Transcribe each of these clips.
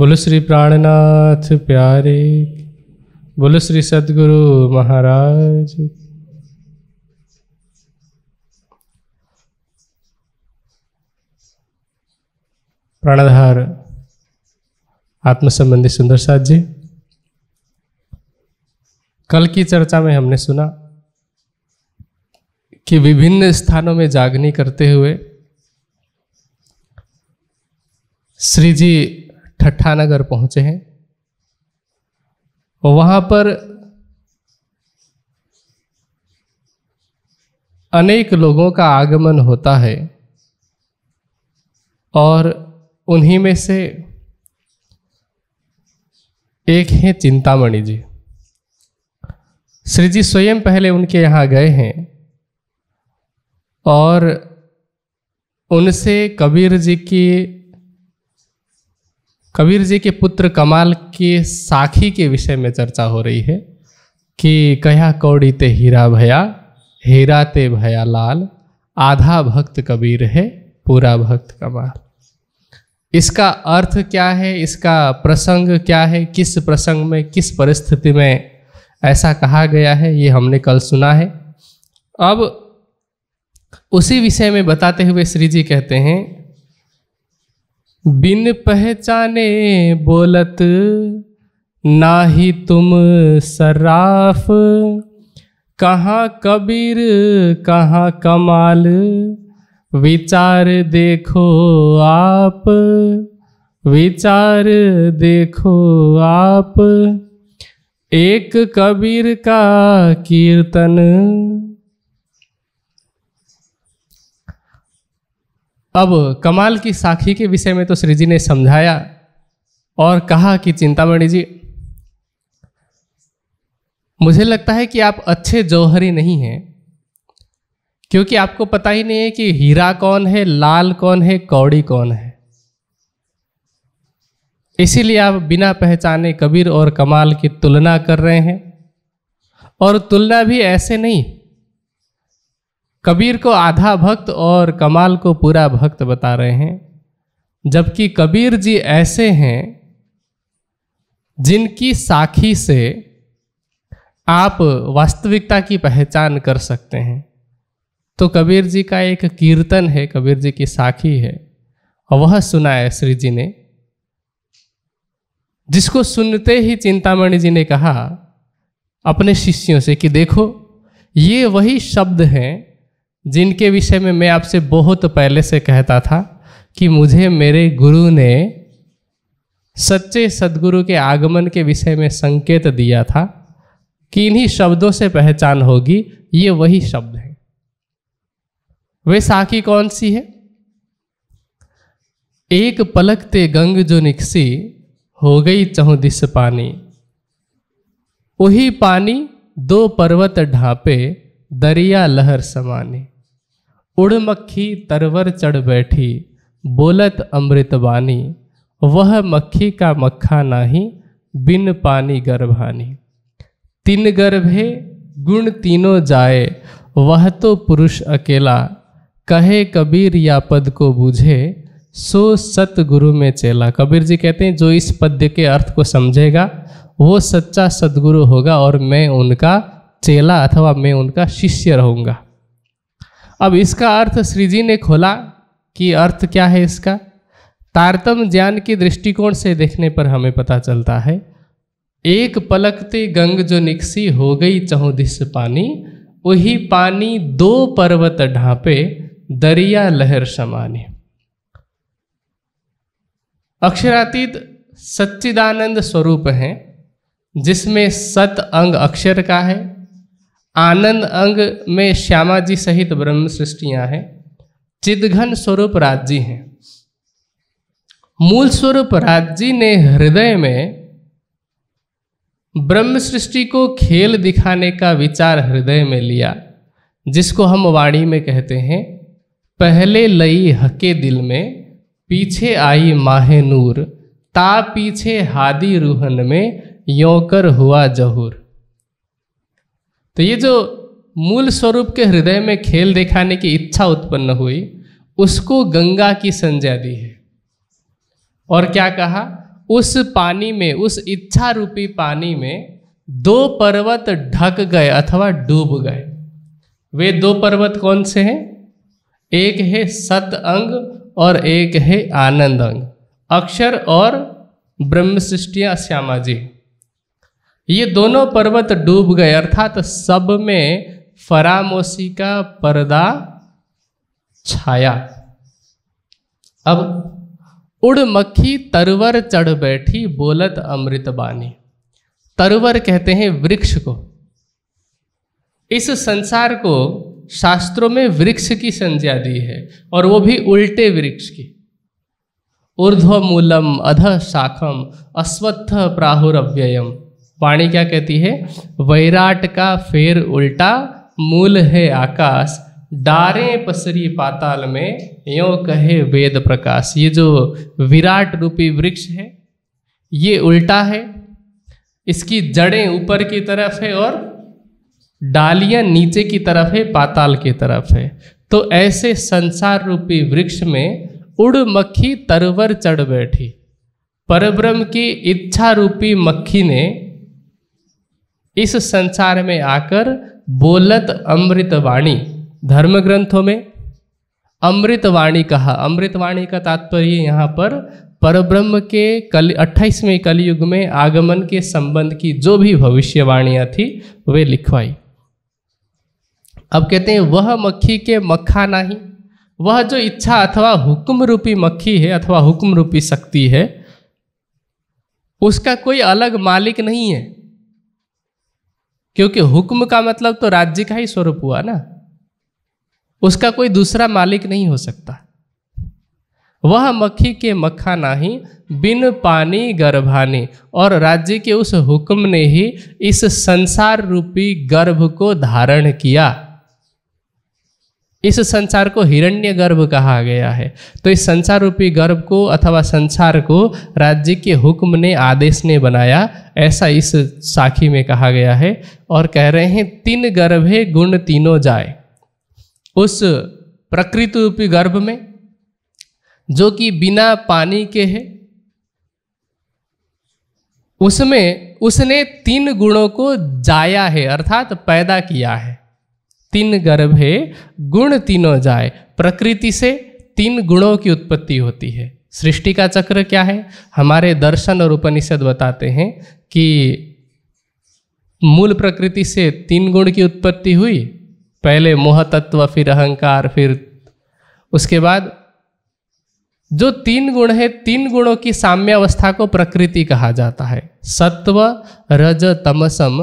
बोलो श्री प्राणनाथ प्यारे बोलो श्री सदगुरु महाराज प्राणधार आत्म संबंधी सुंदर साथ जी कल की चर्चा में हमने सुना कि विभिन्न स्थानों में जागनी करते हुए श्री जी ठट्ठानगर पहुंचे हैं वहां पर अनेक लोगों का आगमन होता है और उन्हीं में से एक हैं चिंतामणि जी श्री जी स्वयं पहले उनके यहाँ गए हैं और उनसे कबीर जी की कबीर जी के पुत्र कमाल के साखी के विषय में चर्चा हो रही है कि कया कौड़ी ते हीरा भया हीरा ते भया लाल आधा भक्त कबीर है पूरा भक्त कमाल इसका अर्थ क्या है इसका प्रसंग क्या है किस प्रसंग में किस परिस्थिति में ऐसा कहा गया है ये हमने कल सुना है अब उसी विषय में बताते हुए श्री जी कहते हैं बिन पहचाने बोलत ना ही तुम सराफ कहाँ कबीर कहाँ कमाल विचार देखो आप विचार देखो आप एक कबीर का कीर्तन अब कमाल की साखी के विषय में तो श्री जी ने समझाया और कहा कि चिंतामणि जी मुझे लगता है कि आप अच्छे जौहरी नहीं हैं क्योंकि आपको पता ही नहीं है कि हीरा कौन है लाल कौन है कौड़ी कौन है इसीलिए आप बिना पहचाने कबीर और कमाल की तुलना कर रहे हैं और तुलना भी ऐसे नहीं कबीर को आधा भक्त और कमाल को पूरा भक्त बता रहे हैं जबकि कबीर जी ऐसे हैं जिनकी साखी से आप वास्तविकता की पहचान कर सकते हैं तो कबीर जी का एक कीर्तन है कबीर जी की साखी है और वह है श्री जी ने जिसको सुनते ही चिंतामणि जी ने कहा अपने शिष्यों से कि देखो ये वही शब्द हैं जिनके विषय में मैं आपसे बहुत पहले से कहता था कि मुझे मेरे गुरु ने सच्चे सदगुरु के आगमन के विषय में संकेत दिया था कि इन्हीं शब्दों से पहचान होगी ये वही शब्द है वे साखी कौन सी है एक पलक ते गंग जो निकसी हो गई चहुदिस पानी वही पानी दो पर्वत ढापे दरिया लहर समानी उड़ मक्खी तरवर चढ़ बैठी बोलत अमृतवाणी वह मक्खी का मक्खा नाही बिन पानी गर्भानी तीन गर्भे गुण तीनों जाए वह तो पुरुष अकेला कहे कबीर या पद को बूझे सो सतगुरु में चेला कबीर जी कहते हैं जो इस पद्य के अर्थ को समझेगा वो सच्चा सदगुरु होगा और मैं उनका चेला अथवा मैं उनका शिष्य रहूँगा अब इसका अर्थ श्री जी ने खोला कि अर्थ क्या है इसका तारतम ज्ञान के दृष्टिकोण से देखने पर हमें पता चलता है एक पलकते गंग जो निकसी हो गई चौदिस पानी वही पानी दो पर्वत ढांपे दरिया लहर समानी अक्षरातीत सच्चिदानंद स्वरूप हैं जिसमें सत अंग अक्षर का है आनंद अंग में श्यामा जी सहित ब्रह्म सृष्टियां हैं चिदघन स्वरूप राज्य हैं मूल स्वरूप राज्य ने हृदय में ब्रह्म सृष्टि को खेल दिखाने का विचार हृदय में लिया जिसको हम वाणी में कहते हैं पहले लई हके दिल में पीछे आई माहे नूर ता पीछे हादी रूहन में योकर हुआ जहूर तो ये जो मूल स्वरूप के हृदय में खेल दिखाने की इच्छा उत्पन्न हुई उसको गंगा की संज्ञा दी है और क्या कहा उस पानी में उस इच्छा रूपी पानी में दो पर्वत ढक गए अथवा डूब गए वे दो पर्वत कौन से हैं एक है सत अंग और एक है आनंद अंग अक्षर और ब्रह्म सृष्टिया श्यामा जी ये दोनों पर्वत डूब गए अर्थात सब में फरामोशी का पर्दा छाया अब उड़ मक्खी तरवर चढ़ बैठी बोलत अमृत बानी तरवर कहते हैं वृक्ष को इस संसार को शास्त्रों में वृक्ष की संज्ञा दी है और वो भी उल्टे वृक्ष की ऊर्ध्व मूलम अध शाखम अश्वत्थ प्राहुर अव्ययम वाणी क्या कहती है वैराट का फेर उल्टा मूल है आकाश डारे पसरी पाताल में यो कहे वेद प्रकाश ये जो विराट रूपी वृक्ष है ये उल्टा है इसकी जड़ें ऊपर की तरफ है और डालियां नीचे की तरफ है पाताल की तरफ है तो ऐसे संसार रूपी वृक्ष में उड़ मक्खी तरवर चढ़ बैठी परब्रह्म की इच्छा रूपी मक्खी ने इस संसार में आकर बोलत अमृत वाणी धर्म ग्रंथों में अमृत वाणी कहा अमृत वाणी का तात्पर्य यहाँ पर परब्रह्म के कल अट्ठाईसवें कलयुग में आगमन के संबंध की जो भी भविष्यवाणियाँ थी वे लिखवाई अब कहते हैं वह मक्खी के मक्खा नहीं वह जो इच्छा अथवा हुक्म रूपी मक्खी है अथवा हुक्म रूपी शक्ति है उसका कोई अलग मालिक नहीं है क्योंकि हुक्म का मतलब तो राज्य का ही स्वरूप हुआ ना उसका कोई दूसरा मालिक नहीं हो सकता वह मक्खी के मक्खा नाही बिन पानी गर्भानी और राज्य के उस हुक्म ने ही इस संसार रूपी गर्भ को धारण किया इस संसार को हिरण्य गर्भ कहा गया है तो इस संसार रूपी गर्भ को अथवा संसार को राज्य के हुक्म ने आदेश ने बनाया ऐसा इस साखी में कहा गया है और कह रहे हैं तीन गर्भे गुण तीनों जाए उस प्रकृति रूपी गर्भ में जो कि बिना पानी के है उसमें उसने तीन गुणों को जाया है अर्थात पैदा किया है तीन गर्भ है गुण तीनों जाए प्रकृति से तीन गुणों की उत्पत्ति होती है सृष्टि का चक्र क्या है हमारे दर्शन और उपनिषद बताते हैं कि मूल प्रकृति से तीन गुण की उत्पत्ति हुई पहले मोह तत्व फिर अहंकार फिर उसके बाद जो तीन गुण है तीन गुणों की साम्यावस्था को प्रकृति कहा जाता है सत्व रज तमसम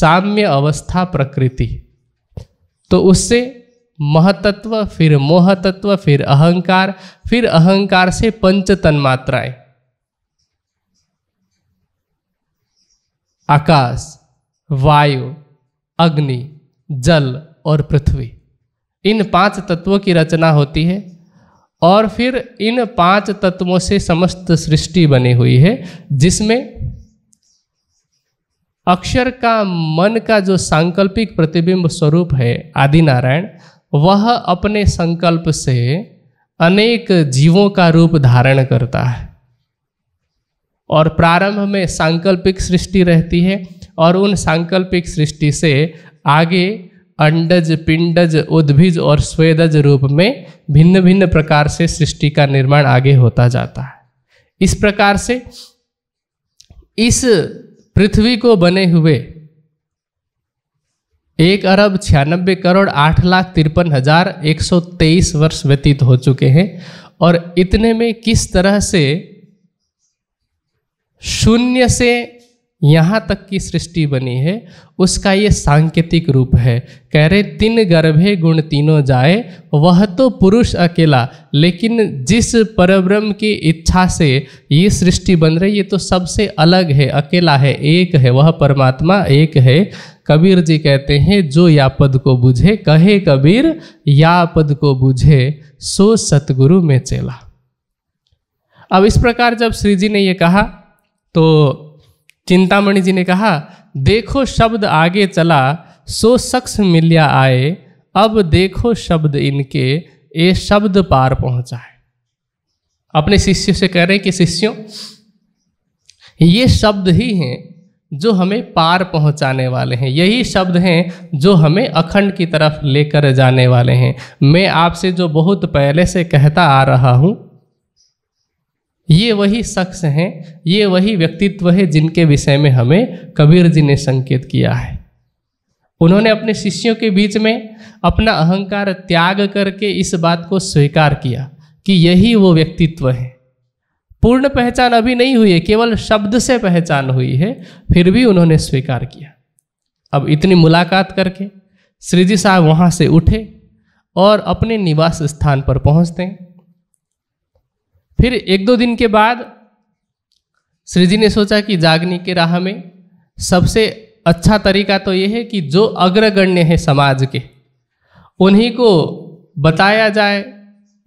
साम्य अवस्था प्रकृति तो उससे महतत्व फिर मोहतत्व फिर अहंकार फिर अहंकार से पंच तन्मात्राएं आकाश वायु अग्नि जल और पृथ्वी इन पांच तत्वों की रचना होती है और फिर इन पांच तत्वों से समस्त सृष्टि बनी हुई है जिसमें अक्षर का मन का जो सांकल्पिक प्रतिबिंब स्वरूप है आदि नारायण वह अपने संकल्प से अनेक जीवों का रूप धारण करता है और प्रारंभ में सांकल्पिक सृष्टि रहती है और उन सांकल्पिक सृष्टि से आगे अंडज पिंडज उद्भिज और स्वेदज रूप में भिन्न भिन्न प्रकार से सृष्टि का निर्माण आगे होता जाता है इस प्रकार से इस पृथ्वी को बने हुए एक अरब छियानबे करोड़ आठ लाख तिरपन हजार एक सौ तेईस वर्ष व्यतीत हो चुके हैं और इतने में किस तरह से शून्य से यहाँ तक की सृष्टि बनी है उसका ये सांकेतिक रूप है कह रहे तीन गर्भे गुण तीनों जाए वह तो पुरुष अकेला लेकिन जिस परब्रह्म की इच्छा से ये सृष्टि बन रही है तो सबसे अलग है अकेला है एक है वह परमात्मा एक है कबीर जी कहते हैं जो या पद को बुझे कहे कबीर या पद को बुझे सो सतगुरु में चेला अब इस प्रकार जब श्री जी ने ये कहा तो चिंतामणि जी ने कहा देखो शब्द आगे चला सो शख्स मिलिया आए अब देखो शब्द इनके ये शब्द पार पहुंचा है अपने शिष्य से कह रहे हैं कि शिष्यों ये शब्द ही हैं जो हमें पार पहुंचाने वाले हैं यही शब्द हैं जो हमें अखंड की तरफ लेकर जाने वाले हैं मैं आपसे जो बहुत पहले से कहता आ रहा हूँ ये वही शख्स हैं ये वही व्यक्तित्व है जिनके विषय में हमें कबीर जी ने संकेत किया है उन्होंने अपने शिष्यों के बीच में अपना अहंकार त्याग करके इस बात को स्वीकार किया कि यही वो व्यक्तित्व है पूर्ण पहचान अभी नहीं हुई है केवल शब्द से पहचान हुई है फिर भी उन्होंने स्वीकार किया अब इतनी मुलाकात करके श्री जी साहब वहाँ से उठे और अपने निवास स्थान पर पहुँचते हैं फिर एक दो दिन के बाद श्रीजी ने सोचा कि जागने के राह में सबसे अच्छा तरीका तो ये है कि जो अग्रगण्य है समाज के उन्हीं को बताया जाए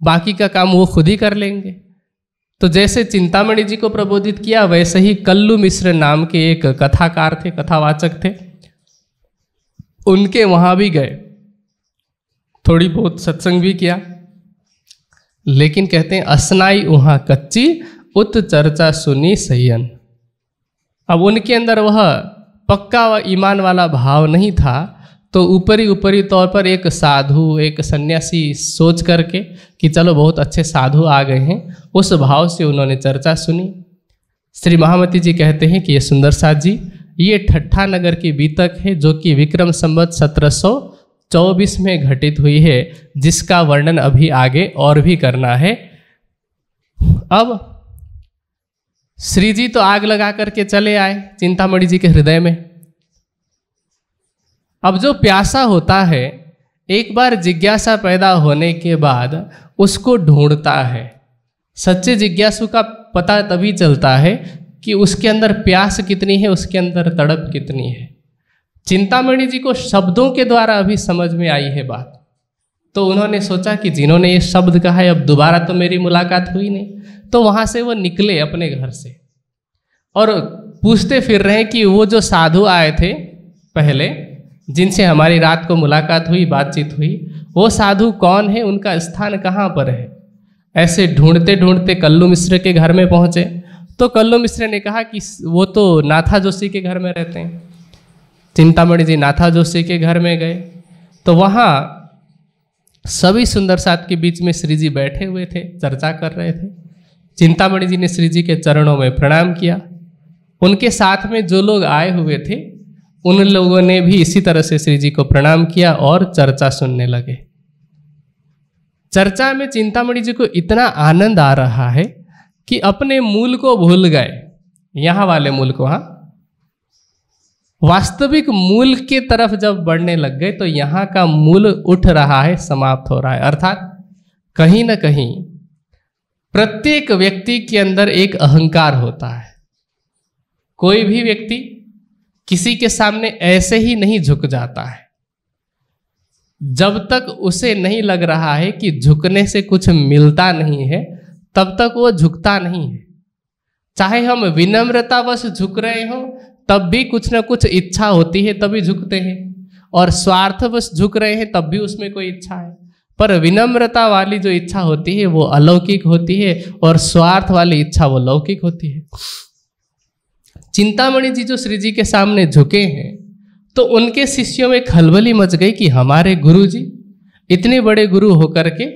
बाकी का काम वो खुद ही कर लेंगे तो जैसे चिंतामणि जी को प्रबोधित किया वैसे ही कल्लू मिश्र नाम के एक कथाकार थे कथावाचक थे उनके वहाँ भी गए थोड़ी बहुत सत्संग भी किया लेकिन कहते हैं असनाई वहाँ कच्ची उत चर्चा सुनी सयन अब उनके अंदर वह पक्का व ईमान वाला भाव नहीं था तो ऊपरी ऊपरी तौर पर एक साधु एक सन्यासी सोच करके कि चलो बहुत अच्छे साधु आ गए हैं उस भाव से उन्होंने चर्चा सुनी श्री महामती जी कहते हैं कि ये सुंदर साथ जी ये ठट्ठा नगर की बीतक है जो कि विक्रम संवत सत्रह सौ चौबीस में घटित हुई है जिसका वर्णन अभी आगे और भी करना है अब श्री जी तो आग लगा करके चले आए चिंतामणि जी के हृदय में अब जो प्यासा होता है एक बार जिज्ञासा पैदा होने के बाद उसको ढूंढता है सच्चे जिज्ञासु का पता तभी चलता है कि उसके अंदर प्यास कितनी है उसके अंदर तड़प कितनी है चिंतामणि जी को शब्दों के द्वारा अभी समझ में आई है बात तो उन्होंने सोचा कि जिन्होंने ये शब्द कहा है अब दोबारा तो मेरी मुलाकात हुई नहीं तो वहाँ से वो निकले अपने घर से और पूछते फिर रहे हैं कि वो जो साधु आए थे पहले जिनसे हमारी रात को मुलाकात हुई बातचीत हुई वो साधु कौन है उनका स्थान कहाँ पर है ऐसे ढूंढते ढूंढते कल्लू मिश्र के घर में पहुँचे तो कल्लू मिश्र ने कहा कि वो तो नाथा जोशी के घर में रहते हैं चिंतामणि जी नाथा जोशी के घर में गए तो वहाँ सभी सुंदर साथ के बीच में श्री जी बैठे हुए थे चर्चा कर रहे थे चिंतामणि जी ने श्री जी के चरणों में प्रणाम किया उनके साथ में जो लोग आए हुए थे उन लोगों ने भी इसी तरह से श्री जी को प्रणाम किया और चर्चा सुनने लगे चर्चा में चिंतामणि जी को इतना आनंद आ रहा है कि अपने मूल को भूल गए यहाँ वाले मूल को हाँ वास्तविक मूल के तरफ जब बढ़ने लग गए तो यहाँ का मूल उठ रहा है समाप्त हो रहा है अर्थात कहीं ना कहीं प्रत्येक व्यक्ति के अंदर एक अहंकार होता है कोई भी व्यक्ति किसी के सामने ऐसे ही नहीं झुक जाता है जब तक उसे नहीं लग रहा है कि झुकने से कुछ मिलता नहीं है तब तक वो झुकता नहीं है चाहे हम विनम्रतावश झुक रहे हों तब भी कुछ ना कुछ इच्छा होती है तभी झुकते हैं और स्वार्थ बस झुक रहे हैं तब भी उसमें कोई इच्छा है पर विनम्रता वाली जो इच्छा होती है वो अलौकिक होती है और स्वार्थ वाली इच्छा वो लौकिक होती है चिंतामणि जी जो श्री जी के सामने झुके हैं तो उनके शिष्यों में खलबली मच गई कि हमारे गुरु जी इतने बड़े गुरु होकर के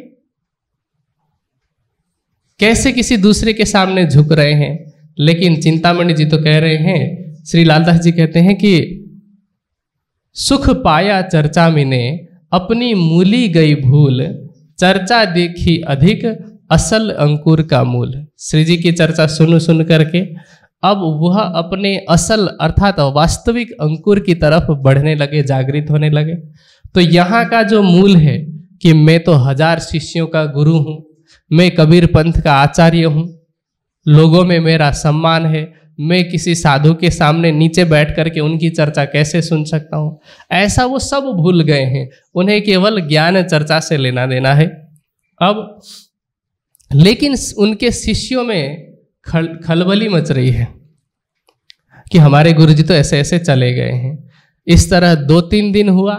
कैसे किसी दूसरे के सामने झुक रहे हैं लेकिन चिंतामणि जी तो कह रहे हैं श्री लालदास जी कहते हैं कि सुख पाया चर्चा मिने अपनी मूली गई भूल चर्चा देखी अधिक असल अंकुर का मूल श्री जी की चर्चा सुन सुन करके अब वह अपने असल अर्थात वास्तविक अंकुर की तरफ बढ़ने लगे जागृत होने लगे तो यहाँ का जो मूल है कि मैं तो हजार शिष्यों का गुरु हूँ मैं कबीर पंथ का आचार्य हूँ लोगों में मेरा सम्मान है मैं किसी साधु के सामने नीचे बैठ करके उनकी चर्चा कैसे सुन सकता हूँ ऐसा वो सब भूल गए हैं उन्हें केवल ज्ञान चर्चा से लेना देना है अब लेकिन उनके शिष्यों में खल खलबली मच रही है कि हमारे गुरुजी तो ऐसे ऐसे चले गए हैं इस तरह दो तीन दिन हुआ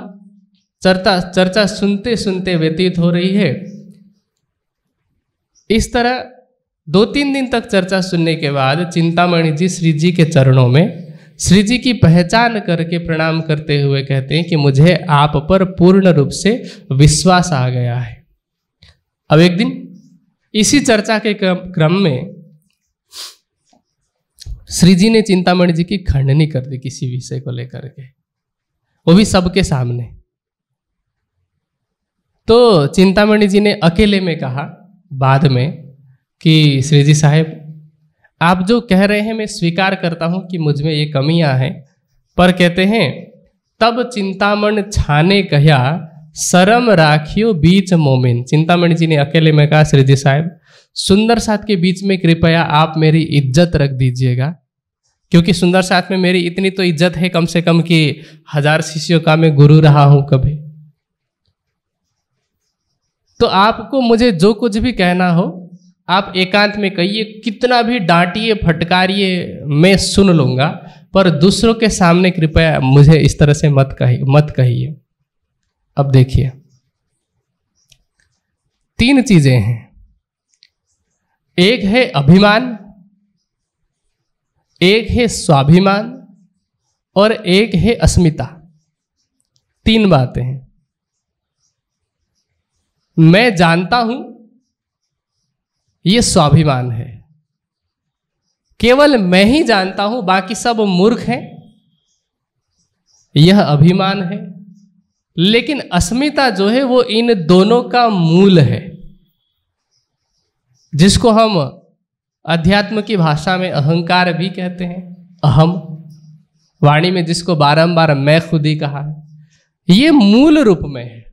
चर्चा चर्चा सुनते सुनते व्यतीत हो रही है इस तरह दो तीन दिन तक चर्चा सुनने के बाद चिंतामणि जी श्री जी के चरणों में श्री जी की पहचान करके प्रणाम करते हुए कहते हैं कि मुझे आप पर पूर्ण रूप से विश्वास आ गया है अब एक दिन इसी चर्चा के क्रम में श्री जी ने चिंतामणि जी की खंडनी कर दी किसी विषय को लेकर के वो भी सबके सामने तो चिंतामणि जी ने अकेले में कहा बाद में कि श्री जी साहेब आप जो कह रहे हैं मैं स्वीकार करता हूँ कि मुझ में ये कमियाँ हैं पर कहते हैं तब चिंतामण छाने कहया शरम राखियो बीच मोमिन चिंतामणि जी ने अकेले में कहा श्री जी साहब सुंदर साथ के बीच में कृपया आप मेरी इज्जत रख दीजिएगा क्योंकि सुंदर साथ में मेरी इतनी तो इज्जत है कम से कम कि हजार शिष्यों का मैं गुरु रहा हूं कभी तो आपको मुझे जो कुछ भी कहना हो आप एकांत में कहिए कितना भी डांटिए फटकारिए मैं सुन लूँगा पर दूसरों के सामने कृपया मुझे इस तरह से मत कही मत कहिए अब देखिए तीन चीजें हैं एक है अभिमान एक है स्वाभिमान और एक है अस्मिता तीन बातें हैं मैं जानता हूं ये स्वाभिमान है केवल मैं ही जानता हूं बाकी सब मूर्ख हैं यह अभिमान है लेकिन अस्मिता जो है वो इन दोनों का मूल है जिसको हम अध्यात्म की भाषा में अहंकार भी कहते हैं अहम वाणी में जिसको बारंबार मैं खुद ही कहा है ये मूल रूप में है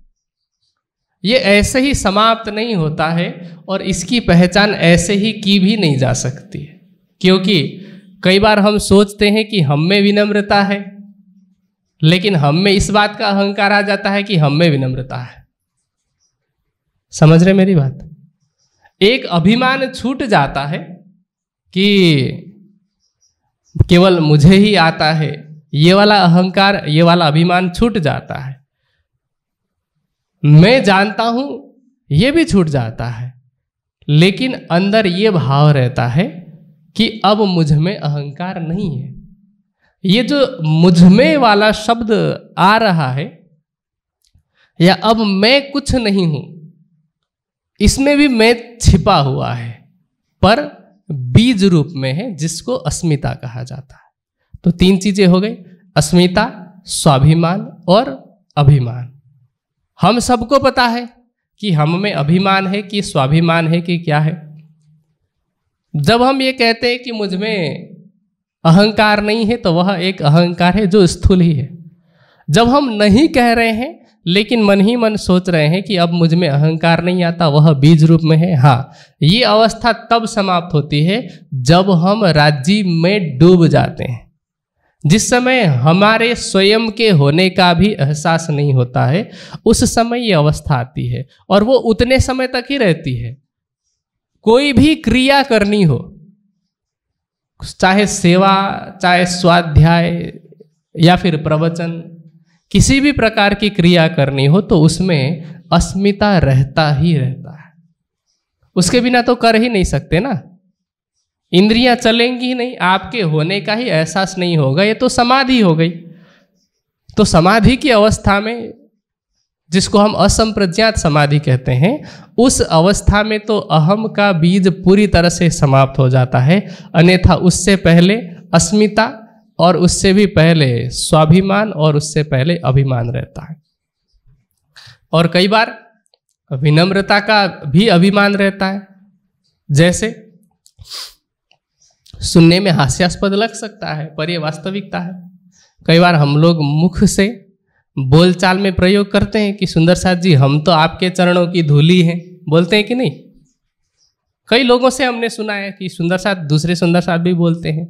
ये ऐसे ही समाप्त नहीं होता है और इसकी पहचान ऐसे ही की भी नहीं जा सकती है क्योंकि कई बार हम सोचते हैं कि हम में विनम्रता है लेकिन हम में इस बात का अहंकार आ जाता है कि हम में विनम्रता है समझ रहे मेरी बात एक अभिमान छूट जाता है कि केवल मुझे ही आता है ये वाला अहंकार ये वाला अभिमान छूट जाता है मैं जानता हूं यह भी छूट जाता है लेकिन अंदर ये भाव रहता है कि अब मुझ में अहंकार नहीं है ये जो मुझ में वाला शब्द आ रहा है या अब मैं कुछ नहीं हूं इसमें भी मैं छिपा हुआ है पर बीज रूप में है जिसको अस्मिता कहा जाता है तो तीन चीजें हो गई अस्मिता स्वाभिमान और अभिमान हम सबको पता है कि हम में अभिमान है कि स्वाभिमान है कि क्या है जब हम ये कहते हैं कि मुझ में अहंकार नहीं है तो वह एक अहंकार है जो स्थूल ही है जब हम नहीं कह रहे हैं लेकिन मन ही मन सोच रहे हैं कि अब मुझ में अहंकार नहीं आता वह बीज रूप में है हाँ ये अवस्था तब समाप्त होती है जब हम राज्य में डूब जाते हैं जिस समय हमारे स्वयं के होने का भी एहसास नहीं होता है उस समय ये अवस्था आती है और वो उतने समय तक ही रहती है कोई भी क्रिया करनी हो चाहे सेवा चाहे स्वाध्याय या फिर प्रवचन किसी भी प्रकार की क्रिया करनी हो तो उसमें अस्मिता रहता ही रहता है उसके बिना तो कर ही नहीं सकते ना इंद्रियां चलेंगी ही नहीं आपके होने का ही एहसास नहीं होगा ये तो समाधि हो गई तो समाधि की अवस्था में जिसको हम असंप्रज्ञात समाधि कहते हैं उस अवस्था में तो अहम का बीज पूरी तरह से समाप्त हो जाता है अन्यथा उससे पहले अस्मिता और उससे भी पहले स्वाभिमान और उससे पहले अभिमान रहता है और कई बार विनम्रता का भी अभिमान रहता है जैसे सुनने में हास्यास्पद लग सकता है पर यह वास्तविकता है कई बार हम लोग मुख से बोलचाल में प्रयोग करते हैं कि सुंदर साथ जी हम तो आपके चरणों की धूली हैं बोलते हैं कि नहीं कई लोगों से हमने सुना है कि सुंदर साथ दूसरे सुंदर साथ भी बोलते हैं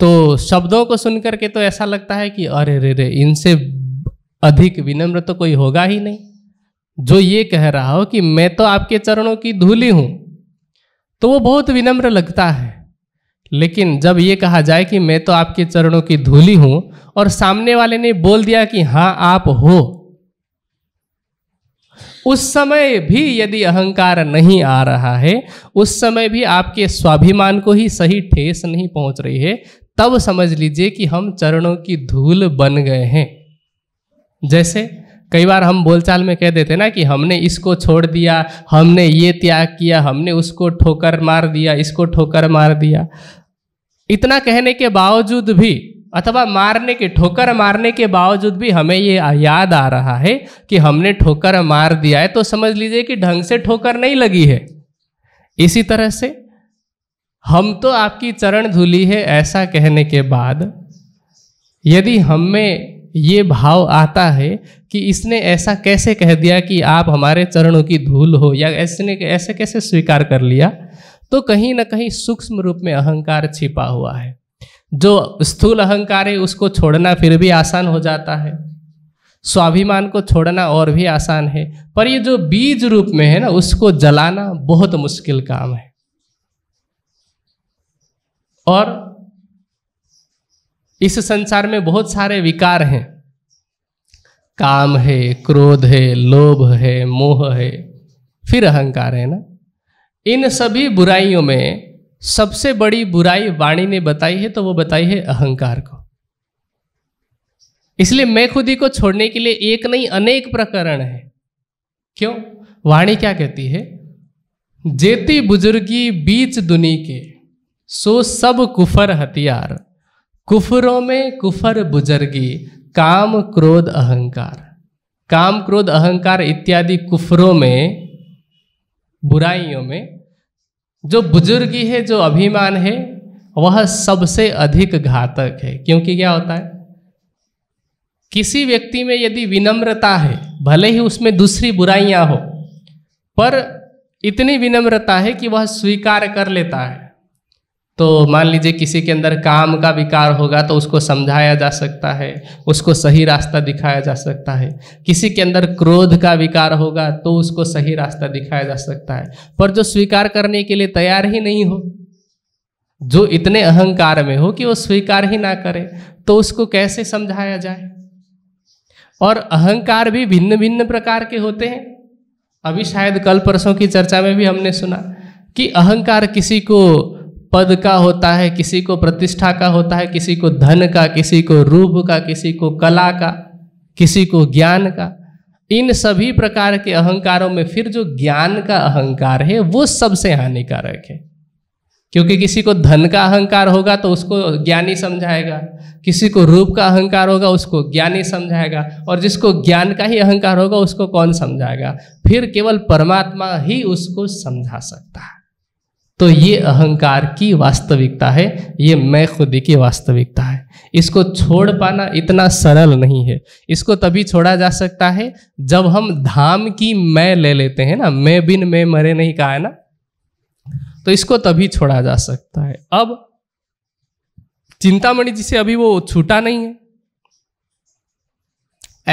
तो शब्दों को सुन करके तो ऐसा लगता है कि अरे रे रे इनसे अधिक विनम्र तो कोई होगा ही नहीं जो ये कह रहा हो कि मैं तो आपके चरणों की धूली हूँ तो वो बहुत विनम्र लगता है लेकिन जब ये कहा जाए कि मैं तो आपके चरणों की धूली हूं और सामने वाले ने बोल दिया कि हाँ आप हो उस समय भी यदि अहंकार नहीं आ रहा है उस समय भी आपके स्वाभिमान को ही सही ठेस नहीं पहुंच रही है तब समझ लीजिए कि हम चरणों की धूल बन गए हैं जैसे कई बार हम बोलचाल में कह देते ना कि हमने इसको छोड़ दिया हमने ये त्याग किया हमने उसको ठोकर मार दिया इसको ठोकर मार दिया इतना कहने के बावजूद भी अथवा मारने के ठोकर मारने के बावजूद भी हमें ये याद आ रहा है कि हमने ठोकर मार दिया है तो समझ लीजिए कि ढंग से ठोकर नहीं लगी है इसी तरह से हम तो आपकी चरण धुली है ऐसा कहने के बाद यदि हमें ये भाव आता है कि इसने ऐसा कैसे कह दिया कि आप हमारे चरणों की धूल हो या ऐसे ऐसे कैसे स्वीकार कर लिया तो कहीं ना कहीं सूक्ष्म रूप में अहंकार छिपा हुआ है जो स्थूल अहंकार है उसको छोड़ना फिर भी आसान हो जाता है स्वाभिमान को छोड़ना और भी आसान है पर ये जो बीज रूप में है ना उसको जलाना बहुत मुश्किल काम है और इस संसार में बहुत सारे विकार हैं काम है क्रोध है लोभ है मोह है फिर अहंकार है ना इन सभी बुराइयों में सबसे बड़ी बुराई वाणी ने बताई है तो वो बताई है अहंकार को इसलिए मैं खुद ही को छोड़ने के लिए एक नहीं अनेक प्रकरण है क्यों वाणी क्या कहती है जेती बुजुर्गी बीच दुनी के सो सब कुफर हथियार कुफरों में कुफर बुजुर्गी काम क्रोध अहंकार काम क्रोध अहंकार इत्यादि कुफरों में बुराइयों में जो बुजुर्गी है जो अभिमान है वह सबसे अधिक घातक है क्योंकि क्या होता है किसी व्यक्ति में यदि विनम्रता है भले ही उसमें दूसरी बुराइयां हो पर इतनी विनम्रता है कि वह स्वीकार कर लेता है तो मान लीजिए किसी के अंदर काम का विकार होगा तो उसको समझाया जा सकता है उसको सही रास्ता दिखाया जा सकता है किसी के अंदर क्रोध का विकार होगा तो उसको सही रास्ता दिखाया जा सकता है पर जो स्वीकार करने के लिए तैयार ही नहीं हो जो इतने अहंकार में हो कि वो स्वीकार ही ना करे तो उसको कैसे समझाया जाए और अहंकार भी भिन्न भिन्न प्रकार के होते हैं अभी शायद कल परसों की चर्चा में भी हमने सुना कि अहंकार किसी को पद का होता है किसी को प्रतिष्ठा का होता है किसी को धन का किसी को रूप का किसी को कला का किसी को ज्ञान का इन सभी प्रकार के अहंकारों में फिर जो ज्ञान का अहंकार है वो सबसे हानिकारक है क्योंकि किसी को धन का अहंकार होगा तो उसको ज्ञानी समझाएगा किसी को रूप का अहंकार होगा उसको ज्ञानी समझाएगा और जिसको ज्ञान का ही अहंकार होगा उसको कौन समझाएगा फिर केवल परमात्मा ही उसको समझा सकता है तो ये अहंकार की वास्तविकता है ये मैं खुदी की वास्तविकता है इसको छोड़ पाना इतना सरल नहीं है इसको तभी छोड़ा जा सकता है जब हम धाम की मैं ले लेते हैं ना मैं बिन मैं मरे नहीं कहा है ना तो इसको तभी छोड़ा जा सकता है अब चिंतामणि जी से अभी वो छूटा नहीं है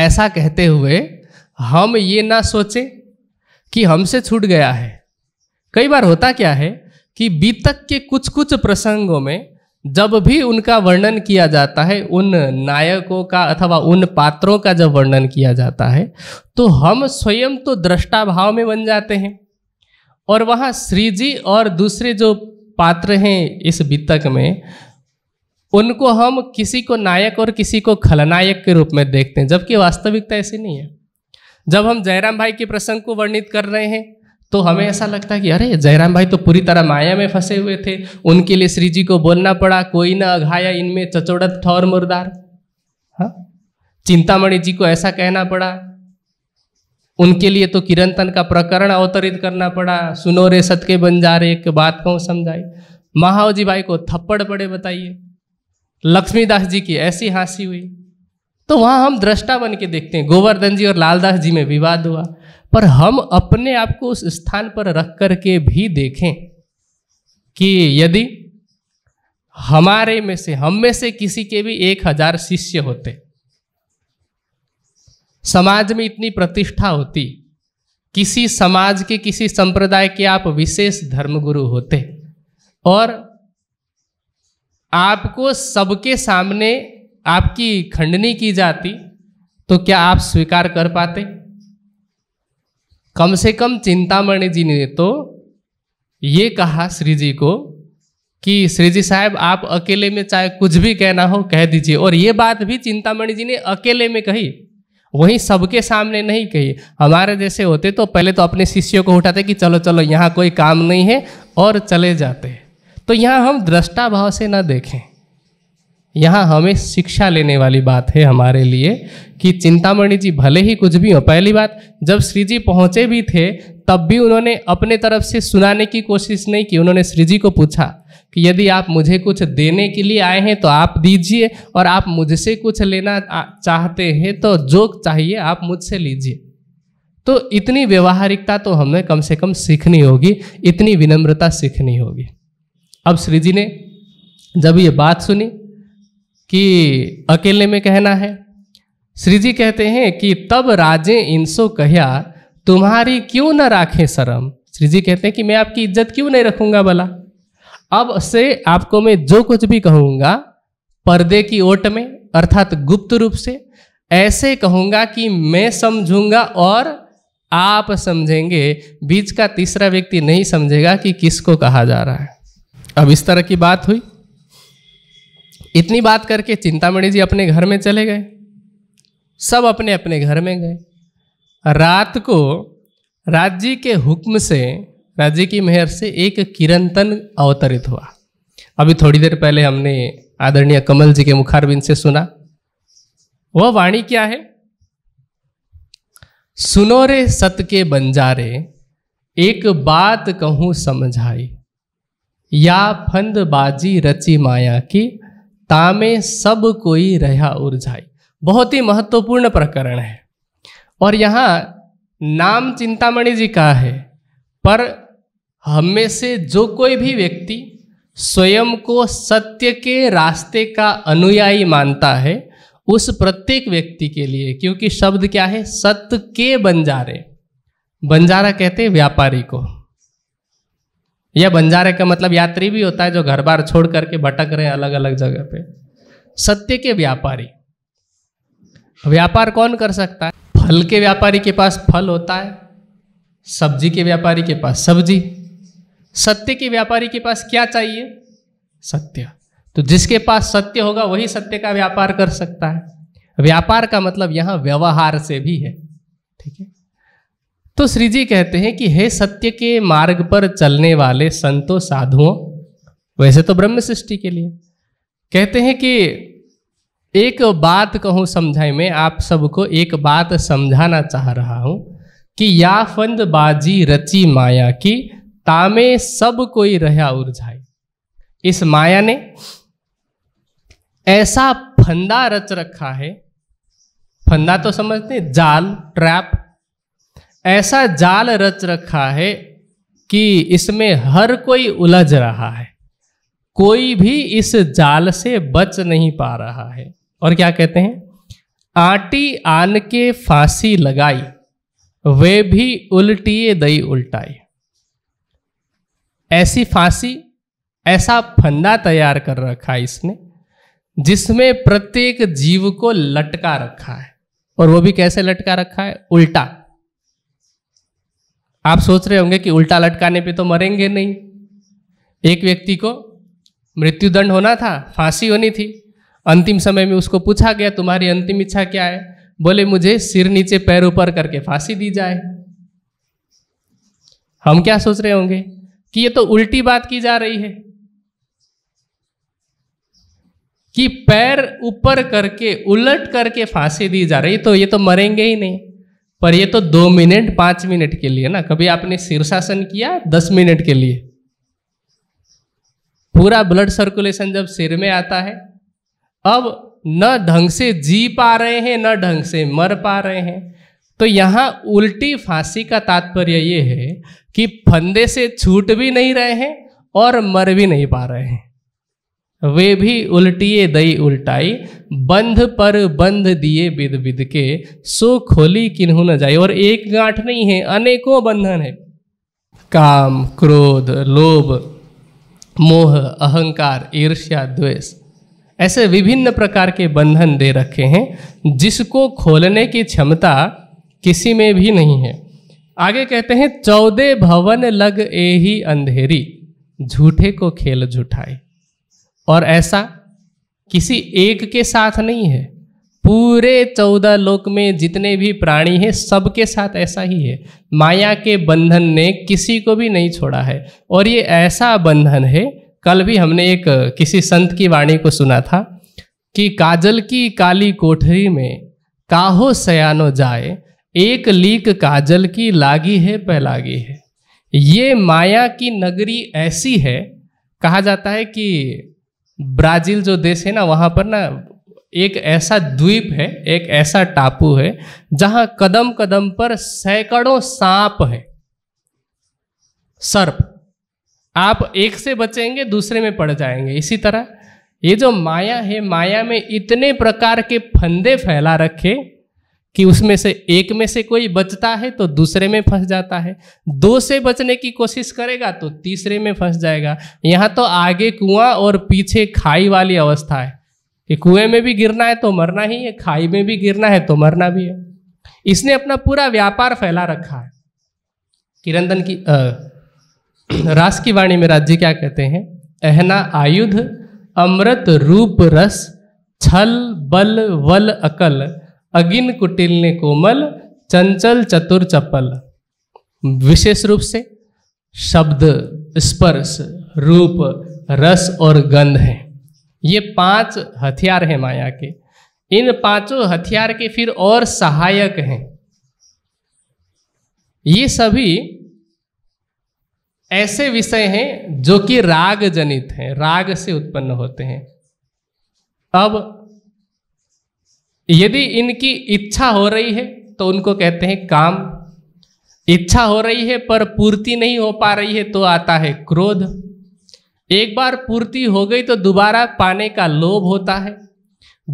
ऐसा कहते हुए हम ये ना सोचे कि हमसे छूट गया है कई बार होता क्या है कि बीतक के कुछ कुछ प्रसंगों में जब भी उनका वर्णन किया जाता है उन नायकों का अथवा उन पात्रों का जब वर्णन किया जाता है तो हम स्वयं तो दृष्टा भाव में बन जाते हैं और वहाँ श्रीजी और दूसरे जो पात्र हैं इस बीतक में उनको हम किसी को नायक और किसी को खलनायक के रूप में देखते हैं जबकि वास्तविकता ऐसी नहीं है जब हम जयराम भाई के प्रसंग को वर्णित कर रहे हैं तो हमें ऐसा लगता है कि अरे जयराम भाई तो पूरी तरह माया में फंसे हुए थे उनके लिए श्री जी को बोलना पड़ा कोई ना अघाया इनमें चचोड़त ठौर मुर्दार हाँ? चिंतामणि जी को ऐसा कहना पड़ा उनके लिए तो किरणतन का प्रकरण अवतरित करना पड़ा सुनो रे सत के बन जा रहे एक बात कहूँ समझाई महावजी जी भाई को थप्पड़ पड़े बताइए लक्ष्मीदास जी की ऐसी हंसी हुई तो वहाँ हम दृष्टा बन के देखते हैं गोवर्धन जी और लालदास जी में विवाद हुआ पर हम अपने आप को उस स्थान पर रख कर के भी देखें कि यदि हमारे में से हम में से किसी के भी एक हजार शिष्य होते समाज में इतनी प्रतिष्ठा होती किसी समाज के किसी संप्रदाय के आप विशेष धर्मगुरु होते और आपको सबके सामने आपकी खंडनी की जाती तो क्या आप स्वीकार कर पाते कम से कम चिंतामणि जी ने तो ये कहा श्री जी को कि श्री जी साहब आप अकेले में चाहे कुछ भी कहना हो कह दीजिए और ये बात भी चिंतामणि जी ने अकेले में कही वहीं सबके सामने नहीं कही हमारे जैसे होते तो पहले तो अपने शिष्यों को उठाते कि चलो चलो यहाँ कोई काम नहीं है और चले जाते तो यहाँ हम दृष्टा भाव से ना देखें यहाँ हमें शिक्षा लेने वाली बात है हमारे लिए कि चिंतामणि जी भले ही कुछ भी हो पहली बात जब श्री जी पहुँचे भी थे तब भी उन्होंने अपने तरफ से सुनाने की कोशिश नहीं की उन्होंने श्री जी को पूछा कि यदि आप मुझे कुछ देने के लिए आए हैं तो आप दीजिए और आप मुझसे कुछ लेना चाहते हैं तो जो चाहिए आप मुझसे लीजिए तो इतनी व्यवहारिकता तो हमें कम से कम सीखनी होगी इतनी विनम्रता सीखनी होगी अब श्री जी ने जब ये बात सुनी कि अकेले में कहना है श्री जी कहते हैं कि तब राजे इनसो कहया तुम्हारी क्यों न राखें शर्म श्री जी कहते हैं कि मैं आपकी इज्जत क्यों नहीं रखूंगा भला अब से आपको मैं जो कुछ भी कहूंगा पर्दे की ओट में अर्थात गुप्त रूप से ऐसे कहूंगा कि मैं समझूंगा और आप समझेंगे बीच का तीसरा व्यक्ति नहीं समझेगा कि किसको कहा जा रहा है अब इस तरह की बात हुई इतनी बात करके चिंतामणि जी अपने घर में चले गए सब अपने अपने घर में गए रात को राज्य के हुक्म से राज्य की मेहर से एक किरंतन अवतरित हुआ अभी थोड़ी देर पहले हमने आदरणीय कमल जी के मुखार से सुना वह वाणी क्या है सुनो रे सत के बंजारे एक बात कहूँ समझाई या फंदबाजी रची माया की तामे सब कोई रहा उर्जाई बहुत ही महत्वपूर्ण प्रकरण है और यहाँ नाम चिंतामणि जी का है पर हम में से जो कोई भी व्यक्ति स्वयं को सत्य के रास्ते का अनुयायी मानता है उस प्रत्येक व्यक्ति के लिए क्योंकि शब्द क्या है सत्य के बंजारे बंजारा कहते हैं व्यापारी को यह बंजारे का मतलब यात्री भी होता है जो घर बार छोड़ करके भटक रहे हैं अलग अलग जगह पे सत्य के व्यापारी व्यापार कौन कर सकता है फल के व्यापारी के पास फल होता है सब्जी के व्यापारी के पास सब्जी सत्य के व्यापारी के पास क्या चाहिए सत्य तो जिसके पास सत्य होगा वही सत्य का व्यापार कर सकता है व्यापार का मतलब यहाँ व्यवहार से भी है ठीक है तो श्री जी कहते हैं कि हे सत्य के मार्ग पर चलने वाले संतों साधुओं वैसे तो ब्रह्म सृष्टि के लिए कहते हैं कि एक बात कहूँ समझाई मैं आप सबको एक बात समझाना चाह रहा हूँ कि या फंद बाजी रची माया की तामे सब कोई रहा उर्झाई इस माया ने ऐसा फंदा रच रखा है फंदा तो समझते हैं जाल ट्रैप ऐसा जाल रच रखा है कि इसमें हर कोई उलझ रहा है कोई भी इस जाल से बच नहीं पा रहा है और क्या कहते हैं आटी आन के फांसी लगाई वे भी उल्टिए दई उल्टाई ऐसी फांसी ऐसा फंदा तैयार कर रखा है इसने जिसमें प्रत्येक जीव को लटका रखा है और वो भी कैसे लटका रखा है उल्टा आप सोच रहे होंगे कि उल्टा लटकाने पे तो मरेंगे नहीं एक व्यक्ति को मृत्युदंड होना था फांसी होनी थी अंतिम समय में उसको पूछा गया तुम्हारी अंतिम इच्छा क्या है बोले मुझे सिर नीचे पैर ऊपर करके फांसी दी जाए हम क्या सोच रहे होंगे कि ये तो उल्टी बात की जा रही है कि पैर ऊपर करके उलट करके फांसी दी जा रही तो ये तो मरेंगे ही नहीं पर ये तो दो मिनट पांच मिनट के लिए ना कभी आपने शीर्षासन किया दस मिनट के लिए पूरा ब्लड सर्कुलेशन जब सिर में आता है अब न ढंग से जी पा रहे हैं न ढंग से मर पा रहे हैं तो यहां उल्टी फांसी का तात्पर्य ये है कि फंदे से छूट भी नहीं रहे हैं और मर भी नहीं पा रहे हैं वे भी उल्टिए दई उल्टाई बंध पर बंध दिए विध विद के सो खोली किन्हू न जाई और एक गांठ नहीं है अनेकों बंधन है काम क्रोध लोभ मोह अहंकार ईर्ष्या द्वेष ऐसे विभिन्न प्रकार के बंधन दे रखे हैं जिसको खोलने की क्षमता किसी में भी नहीं है आगे कहते हैं चौदह भवन लग ए ही अंधेरी झूठे को खेल झूठाई और ऐसा किसी एक के साथ नहीं है पूरे चौदह लोक में जितने भी प्राणी हैं सबके साथ ऐसा ही है माया के बंधन ने किसी को भी नहीं छोड़ा है और ये ऐसा बंधन है कल भी हमने एक किसी संत की वाणी को सुना था कि काजल की काली कोठरी में काहो सयानो जाए एक लीक काजल की लागी है पहलागी है ये माया की नगरी ऐसी है कहा जाता है कि ब्राजील जो देश है ना वहाँ पर ना एक ऐसा द्वीप है एक ऐसा टापू है जहाँ कदम कदम पर सैकड़ों सांप है सर्प आप एक से बचेंगे दूसरे में पड़ जाएंगे इसी तरह ये जो माया है माया में इतने प्रकार के फंदे फैला रखे कि उसमें से एक में से कोई बचता है तो दूसरे में फंस जाता है दो से बचने की कोशिश करेगा तो तीसरे में फंस जाएगा यहाँ तो आगे कुआं और पीछे खाई वाली अवस्था है कि कुएं में भी गिरना है तो मरना ही है खाई में भी गिरना है तो मरना भी है इसने अपना पूरा व्यापार फैला रखा है किरंदन की आ, रास की वाणी में राज्य क्या कहते हैं अहना आयुध अमृत रूप रस छल बल वल अकल अगिन कुटिल ने कोमल चंचल चतुर चपल विशेष रूप से शब्द स्पर्श रूप रस और गंध है ये पांच हथियार हैं माया के इन पांचों हथियार के फिर और सहायक हैं ये सभी ऐसे विषय हैं जो कि राग जनित हैं राग से उत्पन्न होते हैं अब यदि इनकी इच्छा हो रही है तो उनको कहते हैं काम इच्छा हो रही है पर पूर्ति नहीं हो पा रही है तो आता है क्रोध एक बार पूर्ति हो गई तो दोबारा पाने का लोभ होता है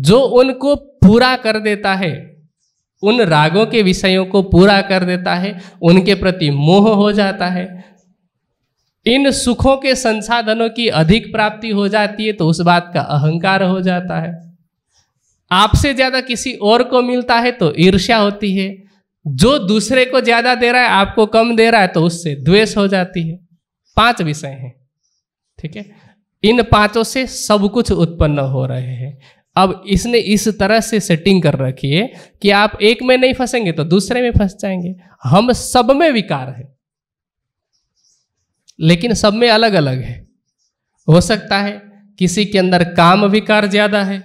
जो उनको पूरा कर देता है उन रागों के विषयों को पूरा कर देता है उनके प्रति मोह हो जाता है इन सुखों के संसाधनों की अधिक प्राप्ति हो जाती है तो उस बात का अहंकार हो जाता है आपसे ज्यादा किसी और को मिलता है तो ईर्ष्या होती है जो दूसरे को ज्यादा दे रहा है आपको कम दे रहा है तो उससे द्वेष हो जाती है पांच विषय हैं ठीक है इन पांचों से सब कुछ उत्पन्न हो रहे हैं अब इसने इस तरह से सेटिंग कर रखी है कि आप एक में नहीं फंसेंगे तो दूसरे में फंस जाएंगे हम सब में विकार है लेकिन सब में अलग अलग है हो सकता है किसी के अंदर काम विकार ज्यादा है